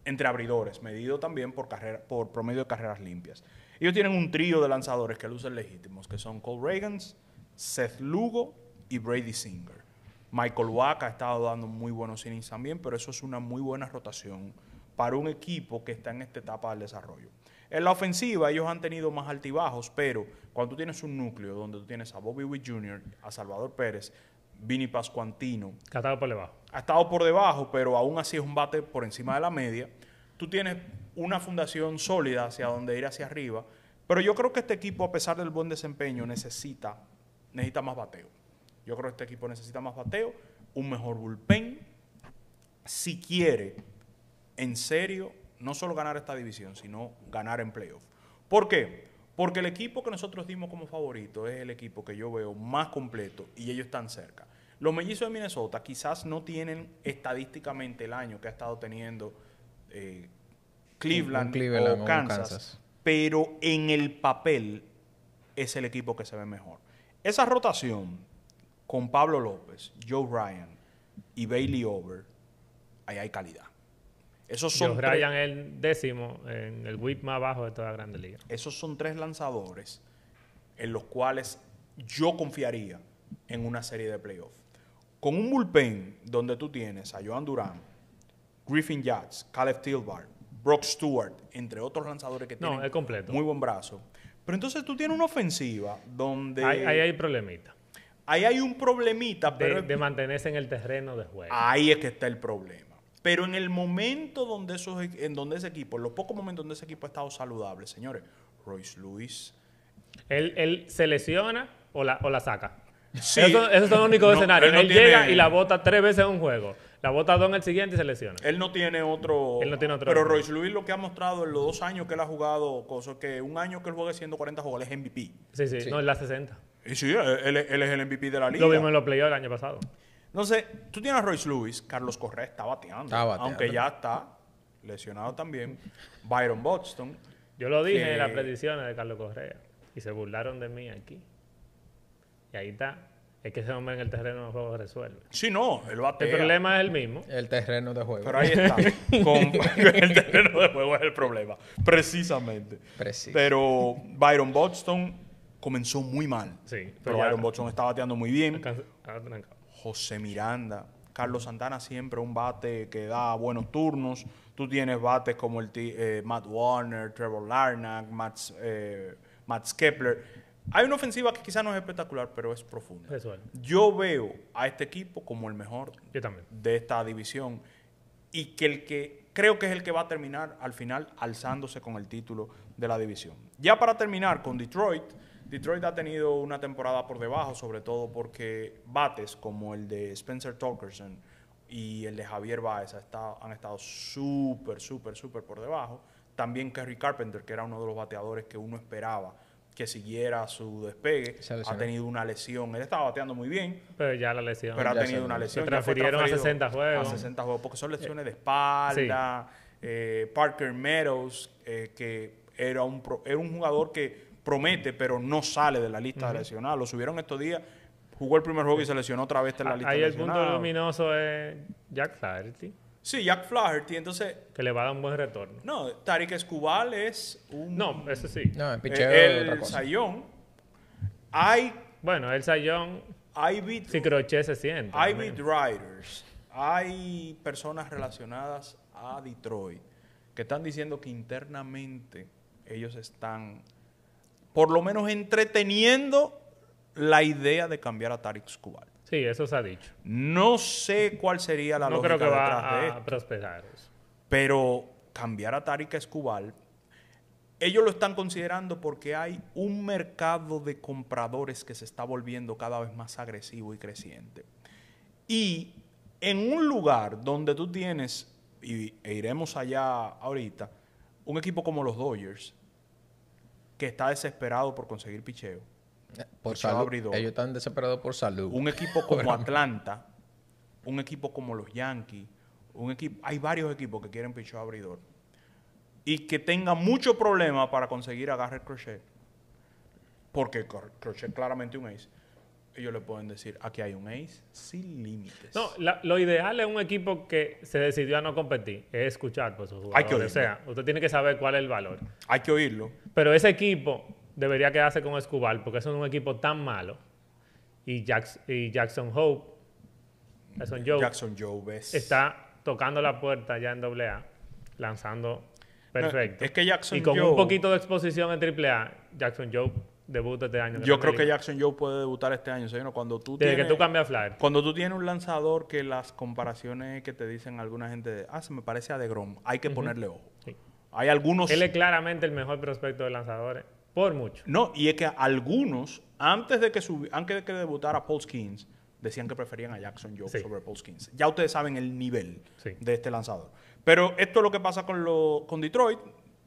entre abridores, medido también por, carrera, por promedio de carreras limpias. Ellos tienen un trío de lanzadores que lucen legítimos, que son Cole Reagans, Seth Lugo y Brady Singer. Michael Wack ha estado dando muy buenos innings también, pero eso es una muy buena rotación para un equipo que está en esta etapa del desarrollo. En la ofensiva ellos han tenido más altibajos, pero cuando tú tienes un núcleo donde tú tienes a Bobby Witt Jr., a Salvador Pérez, Vinny Pascuantino. Catado por debajo ha estado por debajo, pero aún así es un bate por encima de la media. Tú tienes una fundación sólida hacia donde ir hacia arriba, pero yo creo que este equipo, a pesar del buen desempeño, necesita, necesita más bateo. Yo creo que este equipo necesita más bateo, un mejor bullpen, si quiere, en serio, no solo ganar esta división, sino ganar en playoff. ¿Por qué? Porque el equipo que nosotros dimos como favorito es el equipo que yo veo más completo y ellos están cerca. Los mellizos de Minnesota quizás no tienen estadísticamente el año que ha estado teniendo eh, Cleveland, o, Kansas, pero en el papel es el equipo que se ve mejor. Esa rotación con Pablo López, Joe Ryan y Bailey Over, ahí hay calidad. Esos son Joe Ryan el décimo en el whip más bajo de toda la Grande Liga. Esos son tres lanzadores en los cuales yo confiaría en una serie de playoffs con un bullpen donde tú tienes a Joan Durán, Griffin Yates, Caleb Tilbar, Brock Stewart, entre otros lanzadores que tienen no, es completo. muy buen brazo. Pero entonces tú tienes una ofensiva donde... Ahí, hay problemita. Ahí hay un problemita, de, De mantenerse en el terreno de juego. Ahí es que está el problema. Pero en el momento donde, esos, e, en donde ese equipo, en los pocos momentos donde ese equipo ha estado saludable, señores, Royce Lewis... Él, él se lesiona o la, o la saca. Eso, es el único escenario. Él, llega y la bota tres veces en un juego. La bota dos en el siguiente y se lesiona. Él no tiene otro. Él Pero Royce Luis lo que ha mostrado en los dos años que él ha jugado, cosas que un año que él juegue 140 jugadores es MVP. Sí, sí, no, en la 60. sí, él, es el MVP de la liga. Lo vimos en los playoffs el año pasado. No sé. tú tienes a Royce Lewis, Carlos Correa está bateando, aunque ya está lesionado también. Byron Buxton. Yo lo dije en las predicciones de Carlos Correa y se burlaron de mí aquí. Y ahí está. Es que ese hombre en el terreno de juego resuelve. Sí, no, El problema es el mismo. El terreno de juego. Pero ahí está. el terreno de juego es el problema. Precisamente. Pero Byron Buxton comenzó muy mal. Sí. Pero, Byron Buxton está bateando muy bien. José Miranda. Carlos Santana siempre un bate que da buenos turnos. Tú tienes bates como el eh, Matt Warner, Trevor Larnack, Matt, eh, Matt Kepler hay una ofensiva que quizás no es espectacular, pero es profunda. Yo veo a este equipo como el mejor de esta división y que el que creo que es el que va a terminar al final alzándose con el título de la división. Ya para terminar con Detroit, Detroit ha tenido una temporada por debajo, sobre todo porque bates como el de Spencer Talkerson y el de Javier Baez han estado súper, súper, súper por debajo. También Kerry Carpenter, que era uno de los bateadores que uno esperaba que siguiera su despegue. Ha tenido una lesión. Él estaba bateando muy bien. Pero ya la lesión. Pero ha tenido una lesión. Se transfirieron a 60 juegos. A 60 juegos, porque son eh, lesiones de espalda. Eh, Parker Meadows, eh, que era un, era un jugador que promete, pero no sale de la lista de lesionados. Lo subieron estos días. Jugó el primer juego y se lesionó otra vez en la ah, lista. Ahí el punto luminoso es Jack Flaherty. Sí, Jack Flaherty, entonces... Que le va a dar un buen retorno. No, Tariq Escubal es un... No, ese sí. No, el eh, picheo El Sayón. Hay... Bueno, el Sayón... Hay Si Crochet se siente. Hay riders. Hay personas relacionadas a Detroit que están diciendo que internamente ellos están por lo menos entreteniendo la idea de cambiar a Tariq Escubal. Sí, eso se ha dicho. No sé cuál sería la lógica que de prosperar eso. Pero cambiar a Tarik Escubal, ellos lo están considerando porque hay un mercado de compradores que se está volviendo cada vez más agresivo y creciente. Y en un lugar donde tú tienes, y, e iremos allá ahorita, un equipo como los Dodgers, que está desesperado por conseguir picheo, por salud. Abridor. Ellos están desesperados por salud. Un equipo como Atlanta, un equipo como los Yankees, un equipo, hay varios equipos que quieren pichó abridor y que tenga mucho problema para conseguir agarrar el crochet, porque crochet claramente un ace. Ellos le pueden decir, aquí hay un ace sin límites. No, lo ideal es un equipo que se decidió a no competir, es escuchar por jugadores. Hay que oírlo. O sea, usted tiene que saber cuál es el valor. Hay que oírlo. Pero ese equipo debería quedarse con Escobar porque es un equipo tan malo. Y, Jackson, Hope, Jackson Joe, está tocando la puerta ya en AA, lanzando perfecto. es que Jackson y con un poquito de exposición en AAA, Jackson Joe debuta este año. Yo creo que Jackson Joe puede debutar este año, señor. Cuando tú que tú cambias flyer. Cuando tú tienes un lanzador que las comparaciones que te dicen alguna gente, ah, se me parece a Grom hay que ponerle ojo. Hay algunos... Él es claramente el mejor prospecto de lanzadores por mucho. No, y es que algunos, antes de que, antes de que debutara Paul Skins, decían que preferían a Jackson Jobs sobre Paul Skins. Ya ustedes saben el nivel de este lanzador. Pero esto es lo que pasa con, con Detroit.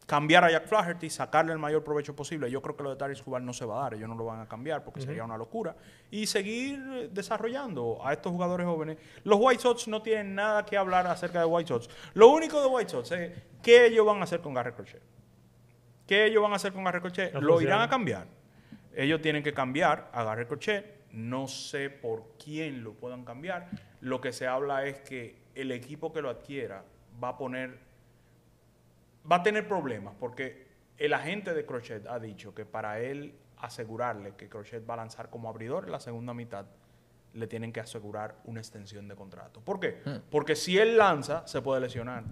Cambiar a Jack Flaherty, sacarle el mayor provecho posible. Yo creo que lo de Taris jugar no se va a dar, ellos no lo van a cambiar porque sería una locura. Y seguir desarrollando a estos jugadores jóvenes. Los White Sox no tienen nada que hablar acerca de White Sox. Lo único de White Sox es qué ellos van a hacer con Garrett Crochet. ¿Qué ellos van a hacer con agarre-crochet? ¿Lo irán a cambiar? Ellos tienen que cambiar a crochet No sé por quién lo puedan cambiar. Lo que se habla es que el equipo que lo adquiera va a poner, va a tener problemas porque el agente de Crochet ha dicho que para él asegurarle que Crochet va a lanzar como abridor en la segunda mitad, le tienen que asegurar una extensión de contrato. ¿Por qué? Hmm. Porque si él lanza, se puede lesionar.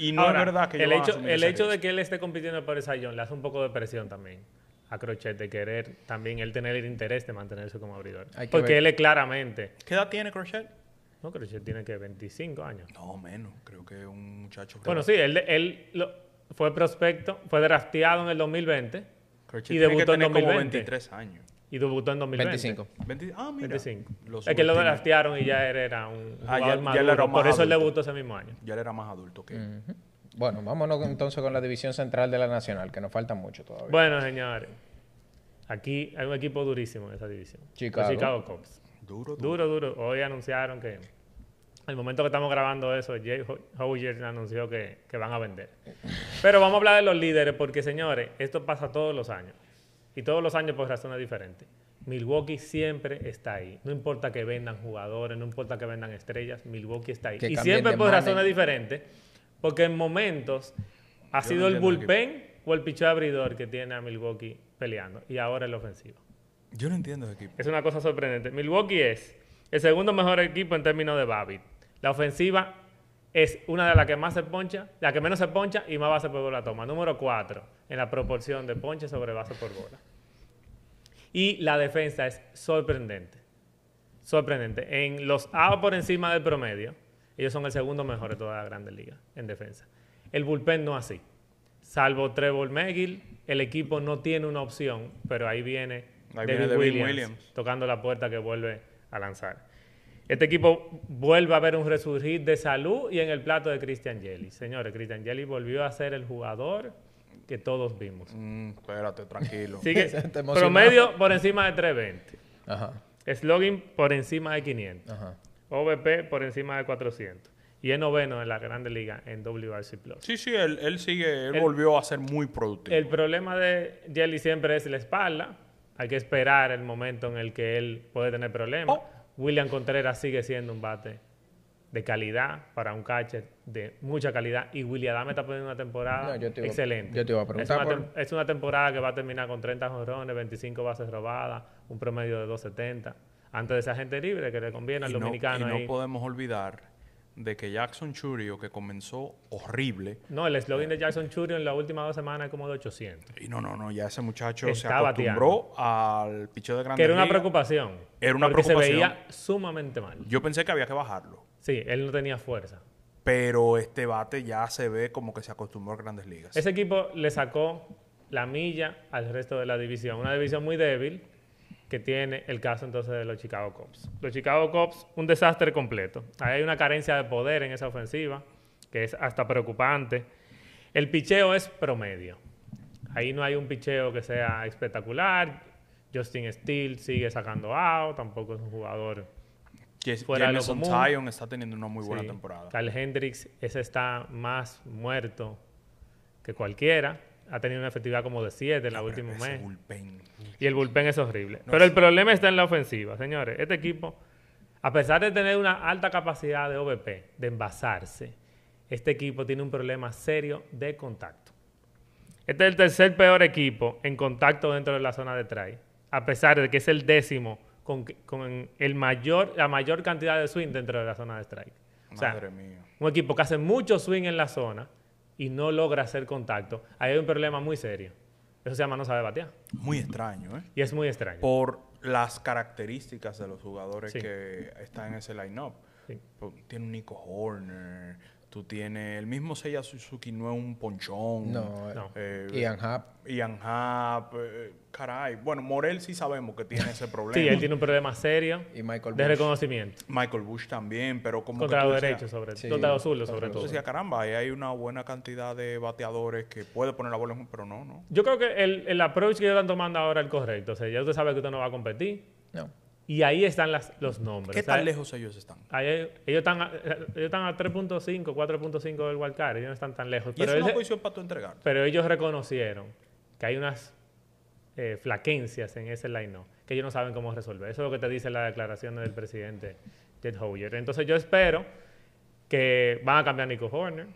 Y no es verdad que el hecho, el hecho de que él esté compitiendo por esa John le hace un poco de presión también a Crochet de querer también él tener el interés de mantenerse como abridor. Porque él es claramente. ¿Qué edad tiene Crochet? No, Crochet tiene que 25 años. No, menos. Creo que es un muchacho. Bueno, sí, él, él fue prospecto, fue drafteado en el 2020 y debutó que tener en 2020. 23 años. Y debutó en 2025. 25. ah, es que lo draftearon y ya era, era un ah, jugador ya, Por eso él debutó ese mismo año. Ya era más adulto que Bueno, vámonos entonces con la división central de la Nacional, que nos falta mucho todavía. Bueno, señores. Aquí hay un equipo durísimo en esa división. Chicago. Duro, duro. Hoy anunciaron que... Al momento que estamos grabando eso, Jay Hoyer anunció que van a vender. Pero vamos a hablar de los líderes porque, señores, esto pasa todos los años. Y todos los años por razones diferentes. Milwaukee siempre está ahí. No importa que vendan jugadores, no importa que vendan estrellas, Milwaukee está ahí. y siempre por razones diferentes, porque en momentos ha sido el bullpen o el picho abridor que tiene a Milwaukee peleando. Y ahora el ofensivo. Yo no entiendo el equipo. Es una cosa sorprendente. Milwaukee es el segundo mejor equipo en términos de babit La ofensiva es una de las que más se poncha, la que menos se poncha y más base por bola toma. Número 4, en la proporción de ponches sobre base por bola. Y la defensa es sorprendente. Sorprendente. En los A por encima del promedio, ellos son el segundo mejor de toda la Grande Liga en defensa. El bullpen no así. Salvo Trevor McGill, el equipo no tiene una opción, pero ahí viene, Williams tocando la puerta que vuelve a lanzar. Este equipo vuelve a ver un resurgir de salud y en el plato de Cristian Jelly. Señores, Christian Jelly volvió a ser el jugador que todos vimos. Mm, espérate, tranquilo. Sigue, promedio por encima de 320. Ajá. Slogan por encima de 500. Ajá. OVP por encima de 400. Y es noveno en la Grande Liga en WRC Plus. Sí, sí, él, sigue, volvió a ser muy productivo. El problema de Jelly siempre es la espalda. Hay que esperar el momento en el que él puede tener problemas. Oh, William Contreras sigue siendo un bate de calidad para un catcher de mucha calidad y William Adame está poniendo una temporada excelente. Yo te iba a preguntar. Es una, temporada que va a terminar con 30 jorrones, 25 bases robadas, un promedio de 270. Antes de esa gente libre que le conviene al dominicano. Y no podemos olvidar de que Jackson Churio, que comenzó horrible. No, el slogan de eh, Jackson Churio en la última dos semanas es como de 800. Y no, no, no, ya ese muchacho se acostumbró al pichón de Ligas. Que era una preocupación. Era una preocupación. se veía sumamente mal. Yo pensé que había que bajarlo. Sí, él no tenía fuerza. Pero este bate ya se ve como que se acostumbró a grandes ligas. Ese equipo le sacó la milla al resto de la división. Una división muy débil, que tiene el caso entonces de los Chicago Cubs. Los Chicago Cubs, un desastre completo. Ahí hay una carencia de poder en esa ofensiva, que es hasta preocupante. El picheo es promedio. Ahí no hay un picheo que sea espectacular. Justin Steele sigue sacando out, tampoco es un jugador que fuera de lo está teniendo una muy buena temporada. Kyle Hendricks, ese está más muerto que cualquiera ha tenido una efectividad como de 7 en los últimos meses. Y el bullpen es horrible. pero el problema está en la ofensiva, señores. Este equipo, a pesar de tener una alta capacidad de OVP, de envasarse, este equipo tiene un problema serio de contacto. Este es el tercer peor equipo en contacto dentro de la zona de strike. A pesar de que es el décimo con, con el mayor, la mayor cantidad de swing dentro de la zona de strike. Madre mía. un equipo que hace mucho swing en la zona y no logra hacer contacto, ahí hay un problema muy serio. Eso se llama no saber batear. Muy extraño, ¿eh? Y es muy extraño. Por las características de los jugadores que están en ese line-up. Tiene un Nico Horner, Tú tienes el mismo Seiya Suzuki, no es un ponchón. No, eh, Ian Hap. Ian Hap, eh, caray. Bueno, Morel sí sabemos que tiene ese problema. sí, él tiene un problema serio y Michael de reconocimiento. Michael Bush también, pero como. Contra los sobre, sí, contra los sobre, todo. Decía, caramba, ahí hay una buena cantidad de bateadores que puede poner la bola en pero no, no. Yo creo que el, el approach que ellos están tomando ahora es el correcto. O sea, ya usted sabe que usted no va a competir. No. Y ahí están los nombres. ¿Qué tan lejos ellos están? ellos, están a, 3.5, 4.5 del Walcar, ellos no están tan lejos. pero ellos, posición para tu entregar. Pero ellos reconocieron que hay unas eh, flaquencias en ese line-up que ellos no saben cómo resolver. Eso es lo que te dice la declaración del presidente Ted Hoyer. Entonces yo espero que van a cambiar a Nico Horner.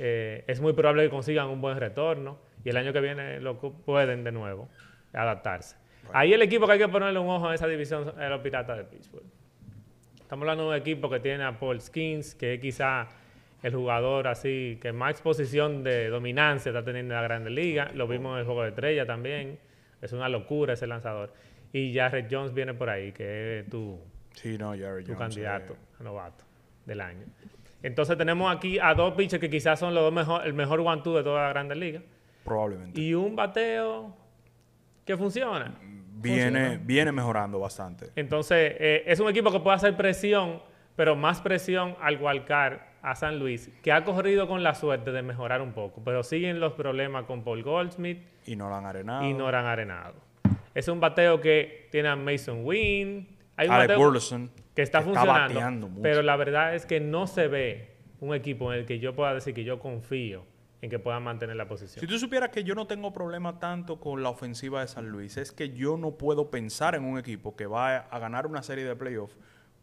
Eh, es muy probable que consigan un buen retorno y el año que viene lo pueden de nuevo adaptarse. Ahí el equipo que hay que ponerle un ojo a esa división es los Piratas de Pittsburgh. Estamos hablando de un equipo que tiene a Paul Skins, que es quizá el jugador así que más exposición de dominancia está teniendo en la Grande Liga. Lo vimos en el Juego de Estrella también. Es una locura ese lanzador. Y Jared Jones viene por ahí, que es tu, candidato eh. novato del año. Entonces tenemos aquí a dos pitchers que quizás son los dos mejor, el mejor one-two de toda la Grande Liga. Probablemente. Y un bateo que funciona. Viene, viene mejorando bastante. Entonces, eh, es un equipo que puede hacer presión, pero más presión al Walcar a San Luis, que ha corrido con la suerte de mejorar un poco, pero siguen los problemas con Paul Goldsmith. Y no lo han arenado. Y no lo han arenado. Es un bateo que tiene a Mason Wynn. Hay un que está funcionando. Pero la verdad es que no se ve un equipo en el que yo pueda decir que yo confío en que puedan mantener la posición. Si tú supieras que yo no tengo problema tanto con la ofensiva de San Luis, es que yo no puedo pensar en un equipo que va a ganar una serie de playoffs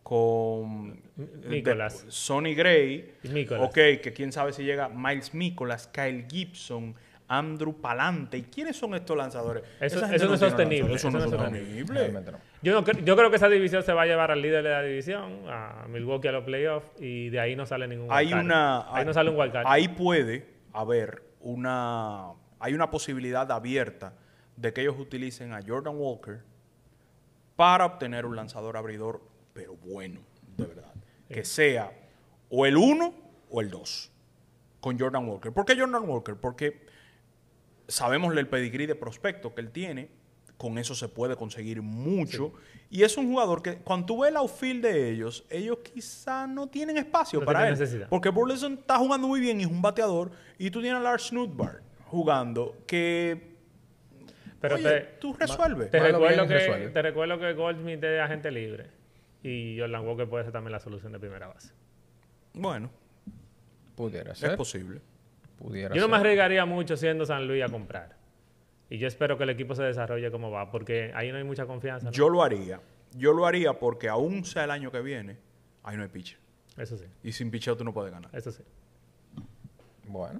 con eh, Nicolas. Sonny Gray, ok, que quién sabe si llega Miles Nicolas, Kyle Gibson, Andrew Palante. ¿Y quiénes son estos lanzadores? Eso, no es sostenible. Eso, no es sostenible. Yo, creo que esa división se va a llevar al líder de la división, a Milwaukee a los playoffs, y de ahí no sale ningún hay una Ahí no sale un wildcard. Ahí puede haber una, hay una posibilidad abierta de que ellos utilicen a Jordan Walker para obtener un lanzador abridor, pero bueno, de verdad. Que sea o el 1 o el 2 con Jordan Walker. ¿Por qué Jordan Walker? Porque sabemos el pedigrí de prospecto que él tiene, con eso se puede conseguir mucho. Y es un jugador que cuando tú ves el outfield de ellos, ellos quizá no tienen espacio para él. Porque Burleson está jugando muy bien y es un bateador. Y tú tienes a Lars Snoodbart jugando que... Pero tú resuelves. Te recuerdo, que, resuelve. te recuerdo que Goldsmith es agente libre. Y Orlando Walker puede ser también la solución de primera base. Bueno. Pudiera ser. Es posible. Yo no me arriesgaría mucho siendo San Luis a comprar. Y yo espero que el equipo se desarrolle como va, porque ahí no hay mucha confianza. Yo lo haría. Yo lo haría porque aún sea el año que viene, ahí no hay pitcher. Eso sí. Y sin pitcher tú no puedes ganar. Eso sí. Bueno.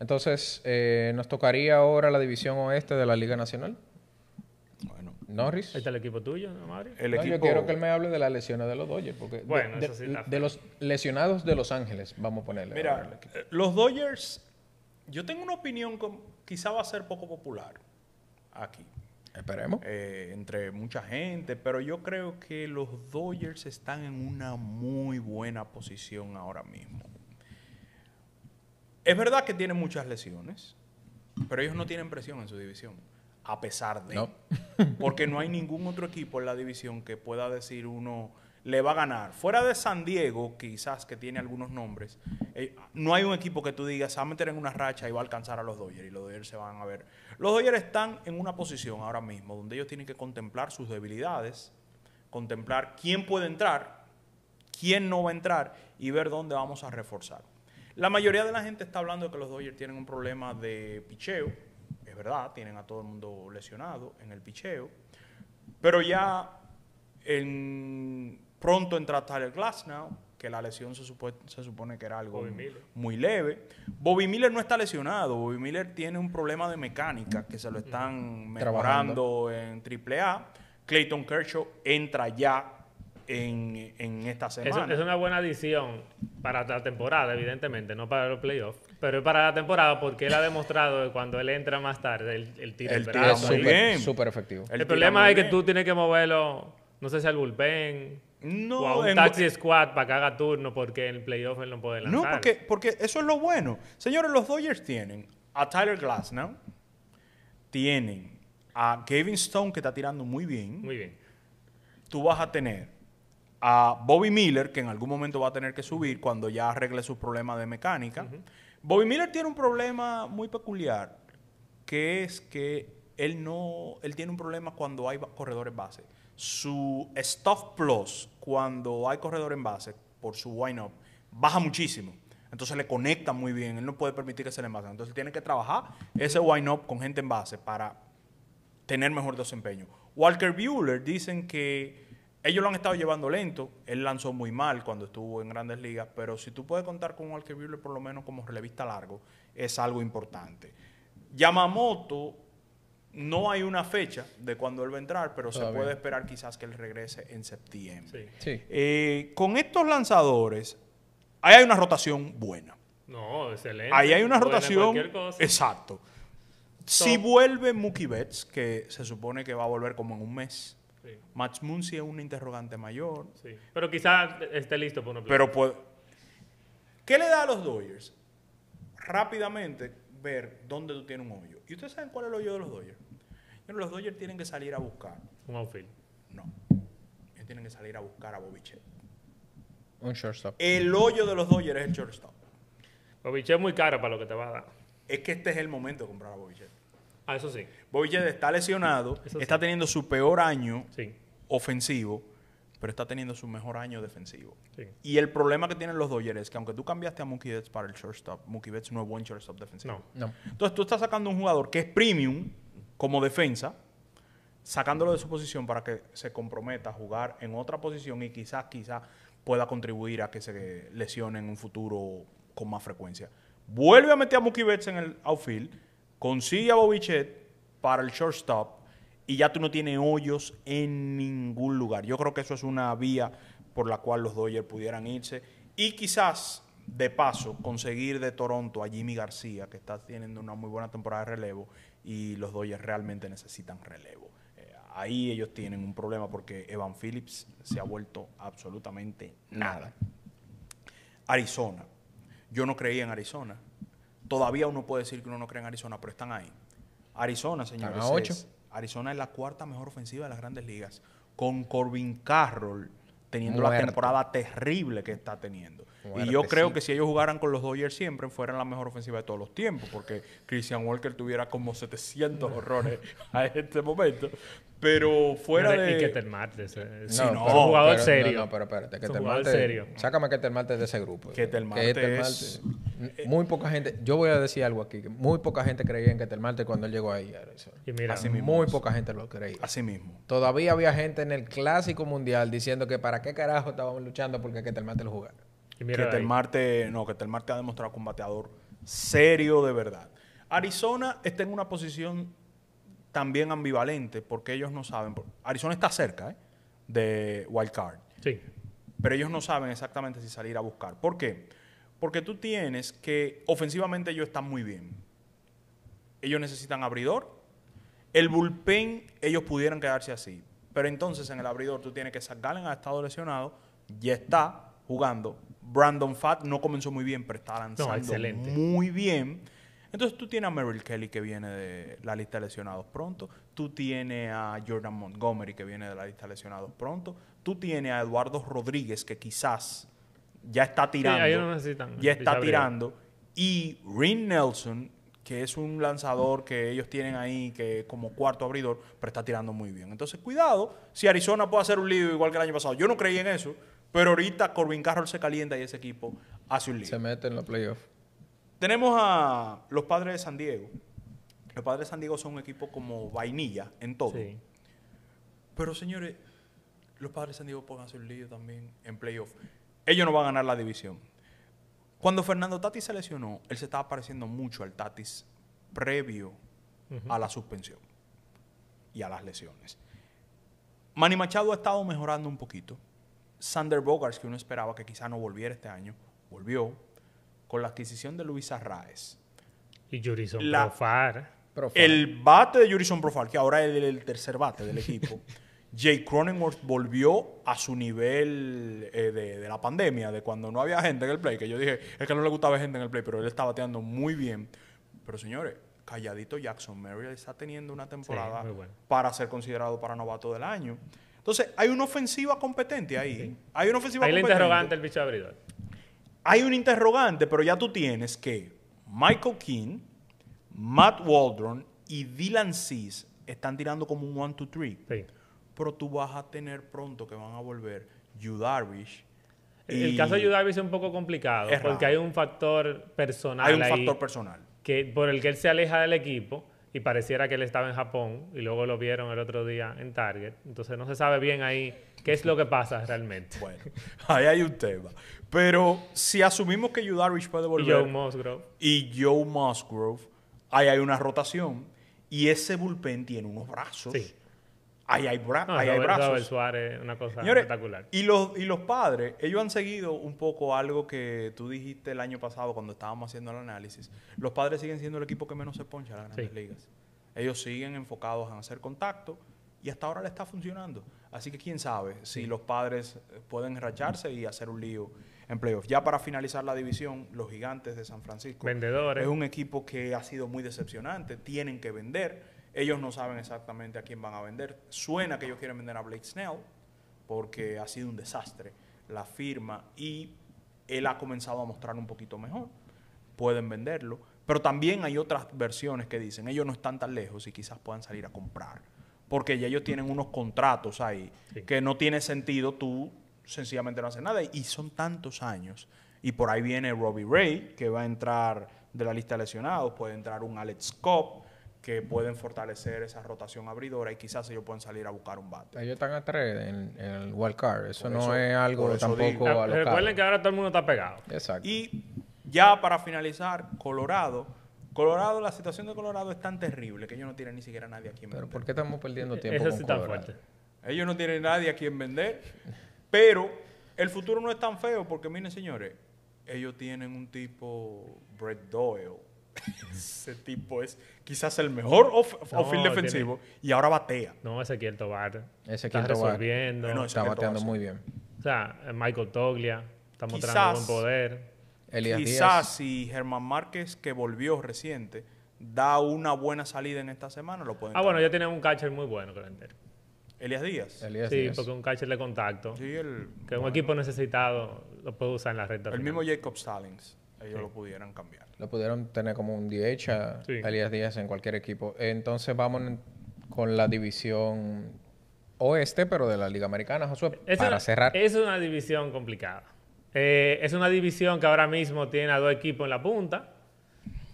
Entonces, eh, nos tocaría ahora la división oeste de la Liga Nacional. Bueno. Norris. Ahí ¿Está el equipo tuyo, no, Mario? El equipo... Yo quiero que él me hable de las lesiones de los Dodgers. Porque bueno, eso sí de, los lesionados de Los Ángeles, vamos a ponerle. Mira, eh, los Dodgers yo tengo una opinión que quizá va a ser poco popular aquí. Esperemos. Eh, entre mucha gente, pero yo creo que los Dodgers están en una muy buena posición ahora mismo. Es verdad que tienen muchas lesiones, pero ellos no tienen presión en su división, a pesar de. porque no hay ningún otro equipo en la división que pueda decir uno, le va a ganar. Fuera de San Diego, quizás que tiene algunos nombres, eh, no hay un equipo que tú digas, se va a meter en una racha y va a alcanzar a los Dodgers y los Dodgers se van a ver. Los Dodgers están en una posición ahora mismo donde ellos tienen que contemplar sus debilidades, contemplar quién puede entrar, quién no va a entrar y ver dónde vamos a reforzar. La mayoría de la gente está hablando de que los Dodgers tienen un problema de picheo, es verdad, tienen a todo el mundo lesionado en el picheo, pero ya en pronto entra Tyler Glassnow, que la lesión se, se supone que era algo muy, leve. Bobby Miller no está lesionado, Bobby Miller tiene un problema de mecánica que se lo están mejorando Trabajando. en AAA. Clayton Kershaw entra ya en, esta semana. Es, una buena adición para la temporada, evidentemente, no para los playoffs, pero para la temporada porque él ha demostrado que cuando él entra más tarde, el tiro el, el es Súper efectivo. El, problema es que tú tienes que moverlo, no sé si al bullpen no, a un taxi squad para que haga turno porque en el playoff él no puede lanzar. No, porque, porque eso es lo bueno. Señores, los Dodgers tienen a Tyler Glass, ¿no? Tienen a Kevin Stone, que está tirando muy bien. Muy bien. Tú vas a tener a Bobby Miller, que en algún momento va a tener que subir cuando ya arregle su problema de mecánica. Bobby Miller tiene un problema muy peculiar, que es que él no, él tiene un problema cuando hay corredores base. Su Stuff Plus cuando hay corredor en base, por su wind-up, baja muchísimo. Entonces le conecta muy bien. Él no puede permitir que se le envase. Entonces tiene que trabajar ese wind-up con gente en base para tener mejor desempeño. Walker Bueller dicen que ellos lo han estado llevando lento. Él lanzó muy mal cuando estuvo en grandes ligas, pero si tú puedes contar con Walker Bueller por lo menos como relevista largo, es algo importante. Yamamoto no hay una fecha de cuando él va a entrar, pero se puede esperar quizás que él regrese en septiembre. Eh, con estos lanzadores, ahí hay una rotación buena. No, excelente. Ahí hay una rotación. Cosa. Exacto. Si vuelve Mookie Betts, que se supone que va a volver como en un mes. Max Muncy es un interrogante mayor. Sí. Pero quizás esté listo por una Pero ¿qué le da a los Dodgers? Rápidamente ver dónde tú tienes un hoyo. ¿Y ustedes saben cuál es el hoyo de los Dodgers? los Dodgers tienen que salir a buscar. Un outfield. No. Ellos tienen que salir a buscar a Bobichet Un shortstop. El hoyo de los Dodgers es el shortstop. Bobichet es muy caro para lo que te va a dar. Es que este es el momento de comprar a Bobichet Ah, eso sí. Bobichet está lesionado, está teniendo su peor año ofensivo, pero está teniendo su mejor año defensivo. Sí. Y el problema que tienen los Dodgers es que aunque tú cambiaste a Mookie Betts para el shortstop, Mookie Betts no es buen shortstop defensivo. no. Entonces tú estás sacando un jugador que es premium, como defensa, sacándolo de su posición para que se comprometa a jugar en otra posición y quizás, quizás pueda contribuir a que se lesione en un futuro con más frecuencia. Vuelve a meter a Mookie Betts en el outfield, consigue a Bobichet para el shortstop y ya tú no tienes hoyos en ningún lugar. Yo creo que eso es una vía por la cual los Dodgers pudieran irse y quizás de paso, conseguir de Toronto a Jimmy García, que está teniendo una muy buena temporada de relevo, y los Dodgers realmente necesitan relevo. Eh, ahí ellos tienen un problema porque Evan Phillips se ha vuelto absolutamente nada. Arizona. Yo no creía en Arizona. Todavía uno puede decir que uno no cree en Arizona, pero están ahí. Arizona, señores. Arizona es la cuarta mejor ofensiva de las grandes ligas. Con Corbin Carroll teniendo la temporada terrible que está teniendo. y yo creo que si ellos jugaran con los Dodgers siempre, fueran la mejor ofensiva de todos los tiempos, porque Christian Walker tuviera como 700 horrores a este momento. Pero fuera de. Y Ketel Martes. no, jugador serio. No, pero espérate. Sácame Ketel Martes de ese grupo. Ketel eh, Martes. Eh, muy poca gente. Yo voy a decir algo aquí. Muy poca gente creía en Ketel Martes cuando él llegó ahí. Y mira, Así mismo muy poca gente lo creía. Así mismo. Todavía había gente en el Clásico Mundial diciendo que para qué carajo estábamos luchando porque Ketel Martes lo jugara. Ketel Martes. No, Ketel Martes ha demostrado que un bateador serio de verdad. Arizona está en una posición también ambivalente porque ellos no saben. Arizona está cerca ¿eh? de Wildcard. Sí. Pero ellos no saben exactamente si salir a buscar. ¿Por qué? Porque tú tienes que ofensivamente ellos están muy bien. Ellos necesitan abridor. El bullpen, ellos pudieran quedarse así. Pero entonces en el abridor tú tienes que Galen ha estado lesionado, ya está jugando. Brandon Fat no comenzó muy bien, pero está lanzando excelente. muy bien. Entonces tú tienes a Merrill Kelly que viene de la lista de lesionados pronto, tú tienes a Jordan Montgomery que viene de la lista de lesionados pronto, tú tienes a Eduardo Rodríguez que quizás ya está tirando, ya está tirando, y Rin Nelson que es un lanzador que ellos tienen ahí que como cuarto abridor, pero está tirando muy bien. Entonces, cuidado, si Arizona puede hacer un lío igual que el año pasado. Yo no creí en eso, pero ahorita Corbin Carroll se calienta y ese equipo hace un lío. Se mete en los playoffs. Tenemos a los padres de San Diego. Los padres de San Diego son un equipo como vainilla en todo. Pero señores, los padres de San Diego pueden hacer un lío también en playoff. Ellos no van a ganar la división. Cuando Fernando Tatis se lesionó, él se estaba pareciendo mucho al Tatis previo a la suspensión y a las lesiones. Manny Machado ha estado mejorando un poquito. Sander Bogarts, que uno esperaba que quizá no volviera este año, volvió, con la adquisición de Luis arraes Y Jurison Profar. El bate de Jurison Profar, que ahora es el tercer bate del equipo. Jay Cronenworth volvió a su nivel eh, de, la pandemia, de cuando no había gente en el play, que yo dije, es que no le gustaba gente en el play, pero él está bateando muy bien. Pero señores, calladito Jackson Merrill está teniendo una temporada para ser considerado para novato del año. Entonces, hay una ofensiva competente ahí. Hay una ofensiva competente. interrogante el bicho abridor hay un interrogante, pero ya tú tienes que Michael King, Matt Waldron y Dylan Cease están tirando como un one, to 3 Pero tú vas a tener pronto que van a volver Yu Darvish. El, caso de Yu Darvish es un poco complicado porque hay un factor personal. Hay un factor personal. Que, por el que él se aleja del equipo y pareciera que él estaba en Japón y luego lo vieron el otro día en Target. Entonces no se sabe bien ahí ¿Qué es lo que pasa realmente? Bueno, ahí hay un tema. Pero si asumimos que Rich puede volver. Y Joe Musgrove. Y Joe Musgrove, ahí hay una rotación. Y ese bullpen tiene unos brazos. Sí. Ahí hay, brazos. no, ahí hay brazos. Suárez, una cosa espectacular. Y los, y los padres, ellos han seguido un poco algo que tú dijiste el año pasado cuando estábamos haciendo el análisis. Los padres siguen siendo el equipo que menos se poncha en las grandes ligas. Ellos siguen enfocados en hacer contacto y hasta ahora le está funcionando. Así que quién sabe si los padres eh, pueden racharse y hacer un lío en playoffs. Ya para finalizar la división, los gigantes de San Francisco. Vendedores. Es un equipo que ha sido muy decepcionante. Tienen que vender. Ellos no saben exactamente a quién van a vender. Suena que ellos quieren vender a Blake Snell porque ha sido un desastre la firma y él ha comenzado a mostrar un poquito mejor. Pueden venderlo. Pero también hay otras versiones que dicen, ellos no están tan lejos y quizás puedan salir a comprar porque ya ellos tienen unos contratos ahí que no tiene sentido tú sencillamente no hacer nada. Y son tantos años. Y por ahí viene Robbie Ray, que va a entrar de la lista de lesionados, puede entrar un Alex Cobb, que pueden fortalecer esa rotación abridora y quizás ellos puedan salir a buscar un bate. Ellos están a tres en, el wildcard. Eso, eso, no es algo tampoco Recuerden que ahora todo el mundo está pegado. Exacto. Y ya para finalizar, Colorado Colorado, la situación de Colorado es tan terrible que ellos no tienen ni siquiera nadie a quien vender. Pero ¿por qué estamos perdiendo tiempo Eso sí con Colorado? Fuerte. Ellos no tienen nadie a quien vender, pero el futuro no es tan feo porque miren señores, ellos tienen un tipo Brett Doyle. ese tipo es quizás el mejor ofil defensivo y ahora batea. No, ese Tobar. ese está Tobar. está bateando muy bien. O sea, Michael Toglia, estamos mostrando buen poder. Quizás si Germán Márquez, que volvió reciente, da una buena salida en esta semana, lo pueden. Ah, bueno, ya tienen un catcher muy bueno que Elías Díaz. sí, porque un catcher de contacto. que un equipo necesitado lo puede usar en la recta. El mismo Jacob Stallings. Ellos lo pudieran cambiar. Lo pudieron tener como un DH a Díaz en cualquier equipo. Entonces vamos con la división oeste, pero de la Liga Americana, Josué, para cerrar. Es una división complicada. Eh, es una división que ahora mismo tiene a dos equipos en la punta.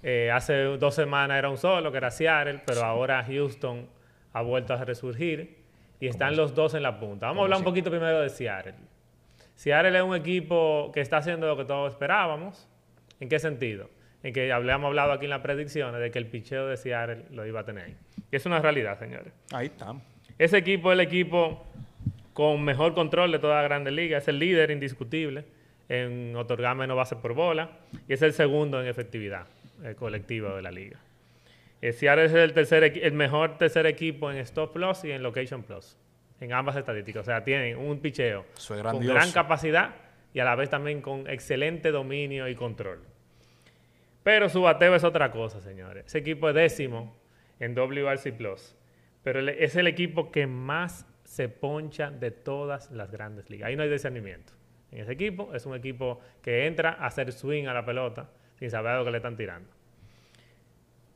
Eh, hace dos semanas era un solo, que era Seattle, pero ahora Houston ha vuelto a resurgir y están los dos en la punta. Vamos a hablar un poquito primero de Seattle. Seattle es un equipo que está haciendo lo que todos esperábamos. ¿En qué sentido? En que habíamos hablado aquí en las predicciones de que el picheo de Seattle lo iba a tener. Y es una realidad, señores. Ahí está. Ese equipo es el equipo con mejor control de toda la Grande Liga. Es el líder indiscutible en otorgar menos bases por bola y es el segundo en efectividad colectiva de la liga. Eh, es el, tercer, el mejor tercer equipo en Stop Plus y en Location Plus, en ambas estadísticas. O sea, tienen un picheo con gran capacidad y a la vez también con excelente dominio y control. Pero su bateo es otra cosa, señores. Ese equipo es décimo en WRC Plus, pero es el equipo que más se poncha de todas las grandes ligas. Ahí no hay discernimiento en ese equipo. Es un equipo que entra a hacer swing a la pelota sin saber a lo que le están tirando.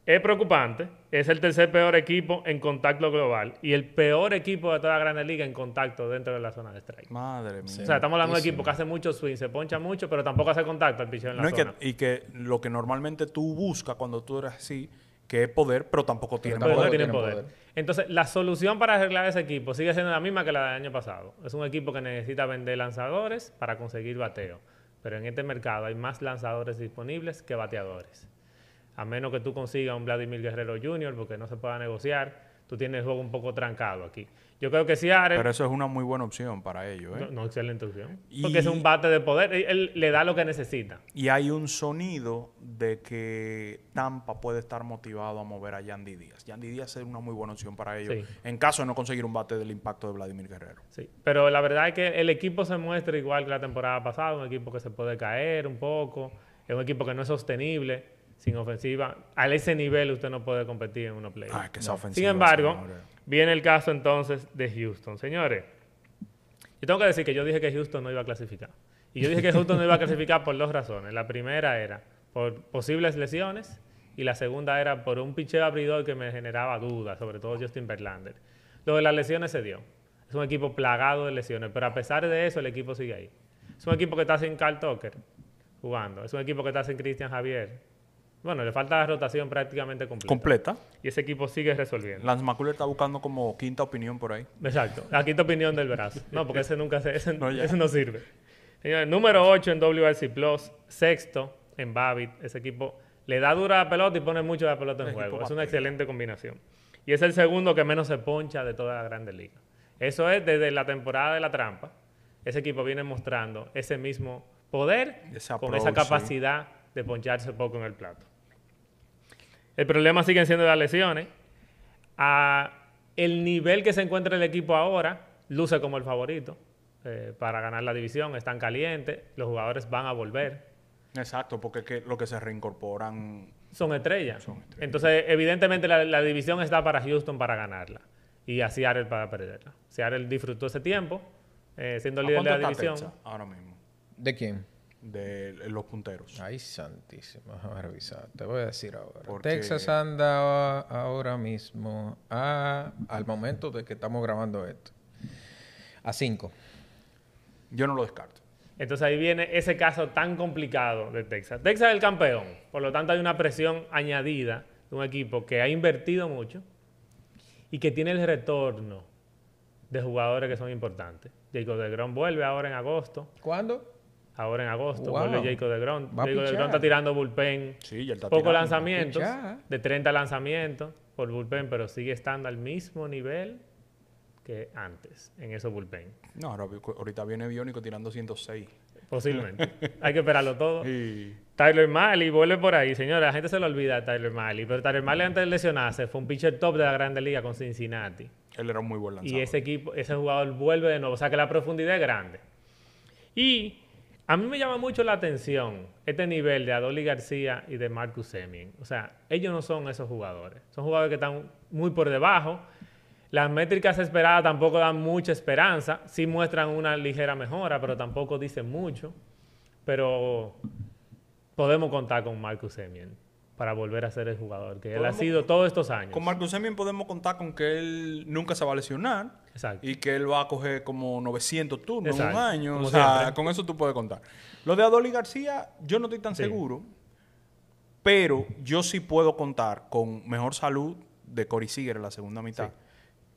Es preocupante. Es el tercer peor equipo en contacto global y el peor equipo de toda la Gran Liga en contacto dentro de la zona de strike. Madre mía. O sea, estamos hablando de un equipo que hace mucho swing, se poncha mucho, pero tampoco hace contacto al pichón en la zona. Y que, y que lo que normalmente tú buscas cuando tú eres así, que es poder, pero tampoco tiene, tiene poder. Entonces, la solución para arreglar ese equipo sigue siendo la misma que la del año pasado. Es un equipo que necesita vender lanzadores para conseguir bateo. Pero en este mercado hay más lanzadores disponibles que bateadores. A menos que tú consigas un Vladimir Guerrero Jr., porque no se pueda negociar, tú tienes el juego un poco trancado aquí. Yo creo que sí, Ares... Pero eso es una muy buena opción para ellos. ¿eh? No, excelente opción. Porque es un bate de poder, él le da lo que necesita. Y hay un sonido de que Tampa puede estar motivado a mover a Yandy Díaz. Yandy Díaz es una muy buena opción para ellos en caso de no conseguir un bate del impacto de Vladimir Guerrero. Sí, pero la verdad es que el equipo se muestra igual que la temporada pasada, un equipo que se puede caer un poco, es un equipo que no es sostenible sin ofensiva. A ese nivel usted no puede competir en uno playoff. Ah, sin embargo, viene el caso entonces de Houston. Señores, yo tengo que decir que yo dije que Houston no iba a clasificar. Y yo dije que Houston no iba a clasificar por dos razones. La primera era por posibles lesiones y la segunda era por un pinche abridor que me generaba dudas, sobre todo Justin Verlander. Lo de las lesiones se dio. Es un equipo plagado de lesiones, pero a pesar de eso el equipo sigue ahí. Es un equipo que está sin Carl Tucker jugando. Es un equipo que está sin Christian Javier bueno, le falta la rotación prácticamente completa. Completa. Y ese equipo sigue resolviendo. Lance McCullough está buscando como quinta opinión por ahí. Exacto, la quinta opinión del brazo. No, porque ese nunca no, no sirve. número 8 en WRC Plus, sexto en Babbitt. Ese equipo le da dura la pelota y pone mucho la pelota en juego. Es una excelente combinación. Y es el segundo que menos se poncha de toda la Grande Liga. Eso es desde la temporada de la trampa. Ese equipo viene mostrando ese mismo poder esa con esa capacidad de poncharse poco en el plato. El problema siguen siendo las lesiones. A el nivel que se encuentra el equipo ahora, luce como el favorito eh, para ganar la división. Están calientes, los jugadores van a volver. Exacto, porque lo que se reincorporan son estrellas. Entonces, evidentemente, la, división está para Houston para ganarla y a Seattle para perderla. Seattle disfrutó ese tiempo, eh, siendo líder de la división. Ahora mismo. ¿De quién? de los punteros. Ay, santísimo. Te voy a decir ahora. Texas anda ahora mismo al momento de que estamos grabando esto. A 5. Yo no lo descarto. Entonces ahí viene ese caso tan complicado de Texas. Texas es el campeón. Por lo tanto hay una presión añadida de un equipo que ha invertido mucho y que tiene el retorno de jugadores que son importantes. Jacob de Grón vuelve ahora en agosto. ¿Cuándo? ahora en agosto. Vuelve Jacob de Grón. Jacob de Grón está tirando bullpen. Sí, ya está Poco lanzamientos, de 30 lanzamientos por bullpen, pero sigue estando al mismo nivel que antes en esos bullpen. No, ahorita viene Bionico tirando 106. Posiblemente. Hay que esperarlo todo. Tyler Malley vuelve por ahí, Señora, La gente se lo olvida a Tyler Miley, Pero Tyler Malley antes de lesionarse fue un pitcher top de la Grande Liga con Cincinnati. Él era muy buen lanzador. Y ese equipo, ese jugador vuelve de nuevo. O sea que la profundidad es grande. Y a mí me llama mucho la atención este nivel de Adoli García y de Marcus Semien. O sea, ellos no son esos jugadores. Son jugadores que están muy por debajo. Las métricas esperadas tampoco dan mucha esperanza. Sí muestran una ligera mejora, pero tampoco dicen mucho. Pero podemos contar con Marcus Semien para volver a ser el jugador que él ha sido todos estos años. Con Marcus Semien podemos contar con que él nunca se va a lesionar Exacto. y que él va a coger como 900 turnos en un año. o sea, con eso tú puedes contar. Lo de Adoli García, yo no estoy tan seguro, pero yo sí puedo contar con mejor salud de Cory Seager en la segunda mitad.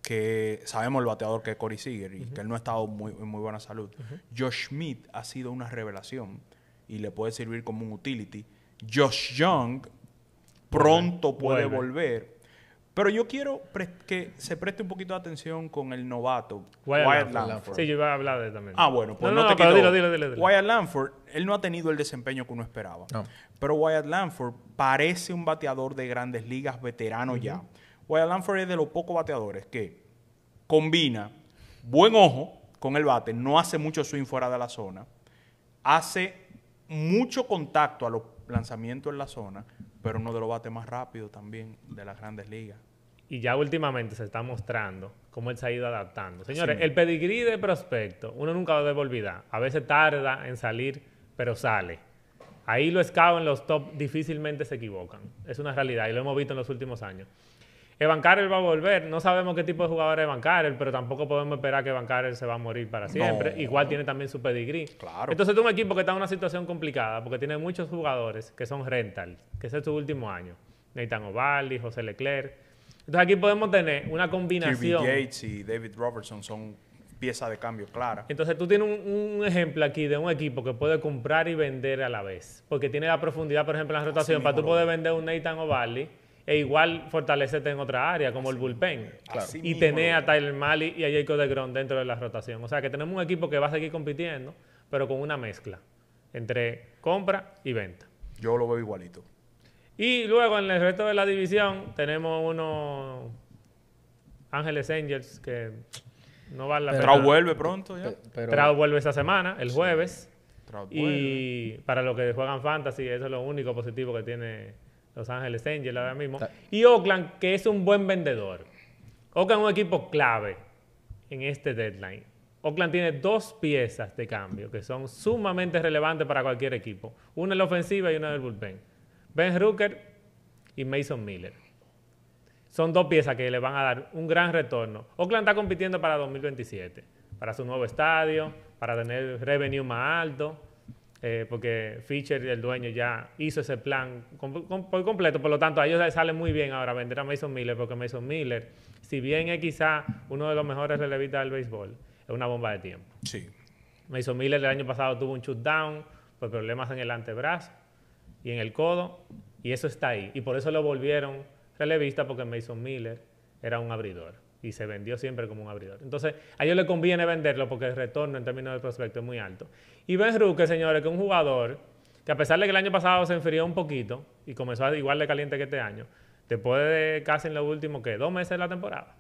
Que sabemos el bateador que es Cory Seager y que él no ha estado muy, en muy buena salud. Josh Smith ha sido una revelación y le puede servir como un utility. Josh Young pronto puede volver. Pero yo quiero que se preste un poquito de atención con el novato, Wyatt, Lanford. Sí, yo iba a hablar de él también. Ah, bueno, pues no, te Wyatt Lanford, él no ha tenido el desempeño que uno esperaba. Pero Wyatt Lanford parece un bateador de grandes ligas, veterano ya. Wyatt Lanford es de los pocos bateadores que combina buen ojo con el bate, no hace mucho swing fuera de la zona, hace mucho contacto a los lanzamientos en la zona, pero uno de los bates más rápidos también de las grandes ligas. Y ya últimamente se está mostrando cómo él se ha ido adaptando. Señores, el pedigrí de prospecto, uno nunca lo debe olvidar. A veces tarda en salir, pero sale. Ahí lo escaban los top, difícilmente se equivocan. Es una realidad y lo hemos visto en los últimos años. Evan Carroll va a volver. No sabemos qué tipo de jugador es Evan Carroll, pero tampoco podemos esperar que Evan Carroll se va a morir para siempre. Igual tiene también su pedigrí. Claro. Entonces, es un equipo que está en una situación complicada porque tiene muchos jugadores que son rental, que es su último año. Nathan Ovaldi, José Leclerc. Entonces, aquí podemos tener una combinación. QB Gates y David Robertson son piezas de cambio clara. Entonces, tú tienes un, ejemplo aquí de un equipo que puede comprar y vender a la vez. Porque tiene la profundidad, por ejemplo, en la rotación. para tú poder vender un Nathan Ovaldi e igual fortalecerte en otra área, como el bullpen. Y tener a Tyler mali y a Jacob de Grón dentro de la rotación. O sea, que tenemos un equipo que va a seguir compitiendo, pero con una mezcla entre compra y venta. Yo lo veo igualito. Y luego en el resto de la división tenemos unos Ángeles Angels que no a la pena. Trau vuelve pronto ya. Pero, vuelve esta semana, el jueves. Y para los que juegan fantasy, eso es lo único positivo que tiene los Ángeles Angels ahora mismo. Y Oakland, que es un buen vendedor. Oakland es un equipo clave en este deadline. Oakland tiene dos piezas de cambio que son sumamente relevantes para cualquier equipo. Una en la ofensiva y una del el bullpen. Ben Rooker y Mason Miller. Son dos piezas que le van a dar un gran retorno. Oakland está compitiendo para 2027, para su nuevo estadio, para tener revenue más alto. Eh, porque Fisher, el dueño, ya hizo ese plan por completo. Por lo tanto, a ellos les sale muy bien ahora vender a Mason Miller, porque Mason Miller, si bien es quizá uno de los mejores relevistas del béisbol, es una bomba de tiempo. Sí. Mason Miller el año pasado tuvo un shutdown por problemas en el antebrazo y en el codo, y eso está ahí. Y por eso lo volvieron relevista, porque Mason Miller era un abridor y se vendió siempre como un abridor. Entonces, a ellos les conviene venderlo porque el retorno en términos de prospecto es muy alto. Y Ben Ruque, señores, que un jugador que a pesar de que el año pasado se enfrió un poquito y comenzó a igual de caliente que este año, después de casi en lo último que dos meses de la temporada,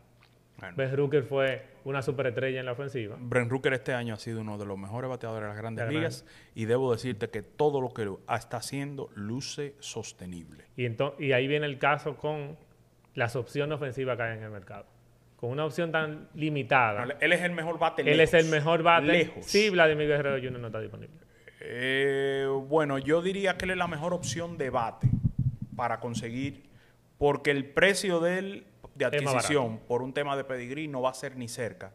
Ben Rooker fue una superestrella en la ofensiva. Ben Rooker este año ha sido uno de los mejores bateadores de las grandes ligas y debo decirte que todo lo que está haciendo luce sostenible. Y, y ahí viene el caso con las opciones ofensivas que hay en el mercado con una opción tan limitada. él es el mejor bate. Él es el mejor bate. Lejos. Sí, Vladimir Guerrero Jr. no está disponible. Eh, bueno, yo diría que él es la mejor opción de bate para conseguir, porque el precio de él de adquisición por un tema de pedigrí no va a ser ni cerca.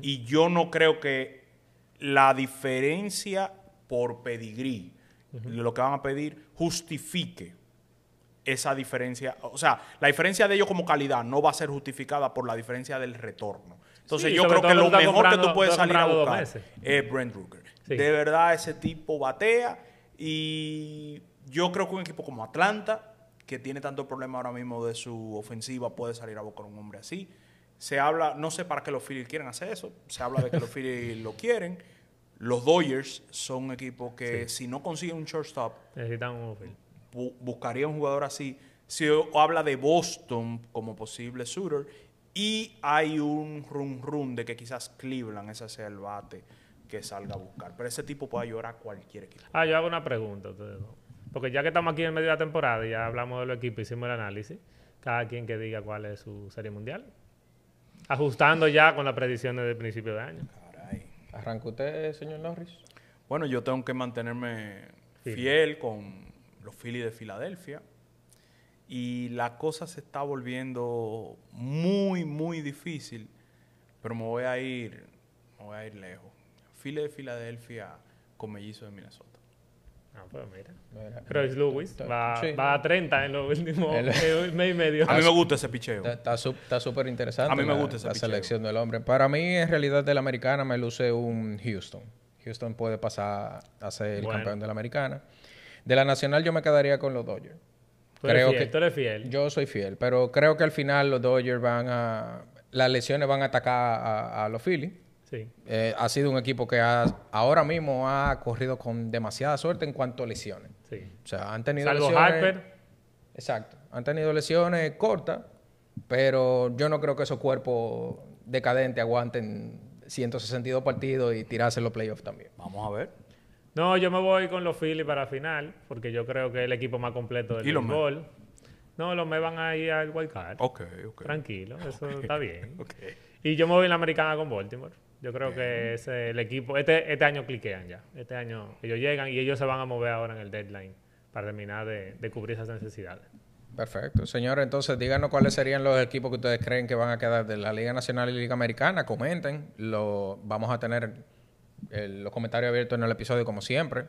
Y yo no creo que la diferencia por pedigrí, lo que van a pedir, justifique esa diferencia, o sea, la diferencia de ellos como calidad no va a ser justificada por la diferencia del retorno. Entonces yo creo que lo mejor que tú puedes salir a buscar es Brent Ruger. De verdad ese tipo batea y yo creo que un equipo como Atlanta, que tiene tanto problema ahora mismo de su ofensiva, puede salir a buscar un hombre así. Se habla, no sé para qué los Phillies quieren hacer eso, se habla de que los Phillies lo quieren. Los Dodgers son un equipo que si no consiguen un shortstop, necesitan un outfield buscaría un jugador así. si habla de Boston como posible shooter, y hay un run run de que quizás Cleveland ese sea el bate que salga a buscar. Pero ese tipo puede ayudar a cualquier equipo. Ah, yo hago una pregunta Porque ya que estamos aquí en media medio de la temporada y ya hablamos de los equipos, hicimos el análisis, cada quien que diga cuál es su serie mundial. Ajustando ya con las predicciones del principio de año. Caray. ¿Arranca usted, señor Norris? Bueno, yo tengo que mantenerme fiel con los Phillies de Filadelfia. Y la cosa se está volviendo muy, muy difícil. Pero me voy a ir, me voy a ir lejos. Phillies de Filadelfia con mellizo de Minnesota. Ah, pues mira. Pero es Lewis va, a 30 en los últimos mes y medio. A mí me gusta ese picheo. Está súper interesante. A mí me gusta la, selección del hombre. Para mí, en realidad, de la americana me luce un Houston. Houston puede pasar a ser el campeón de la americana. De la Nacional yo me quedaría con los Dodgers. Tú creo que fiel. Yo soy fiel, pero creo que al final los Dodgers van a... Las lesiones van a atacar a, los Phillies. Sí. Eh, ha sido un equipo que ahora mismo ha corrido con demasiada suerte en cuanto a lesiones. Sí. O sea, han tenido Salvo lesiones... Exacto. Han tenido lesiones cortas, pero yo no creo que esos cuerpos decadentes aguanten 162 partidos y tirarse los playoffs también. Vamos a ver. No, yo me voy con los Phillies para final, porque yo creo que es el equipo más completo del fútbol. No, los me van a ir al wildcard. Ok, ok. Tranquilo, eso está bien. Y yo me voy en la americana con Baltimore. Yo creo que es el equipo. Este, este año cliquean ya. Este año ellos llegan y ellos se van a mover ahora en el deadline para terminar de, de cubrir esas necesidades. Perfecto. Señor, entonces díganos cuáles serían los equipos que ustedes creen que van a quedar de la Liga Nacional y Liga Americana. Comenten. Lo vamos a tener los comentarios abiertos en el episodio, como siempre.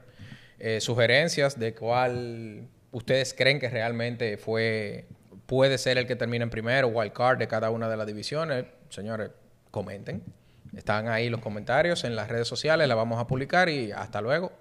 Eh, sugerencias de cuál ustedes creen que realmente fue puede ser el que termine en primero, card de cada una de las divisiones. Señores, comenten. Están ahí los comentarios en las redes sociales, la vamos a publicar y hasta luego.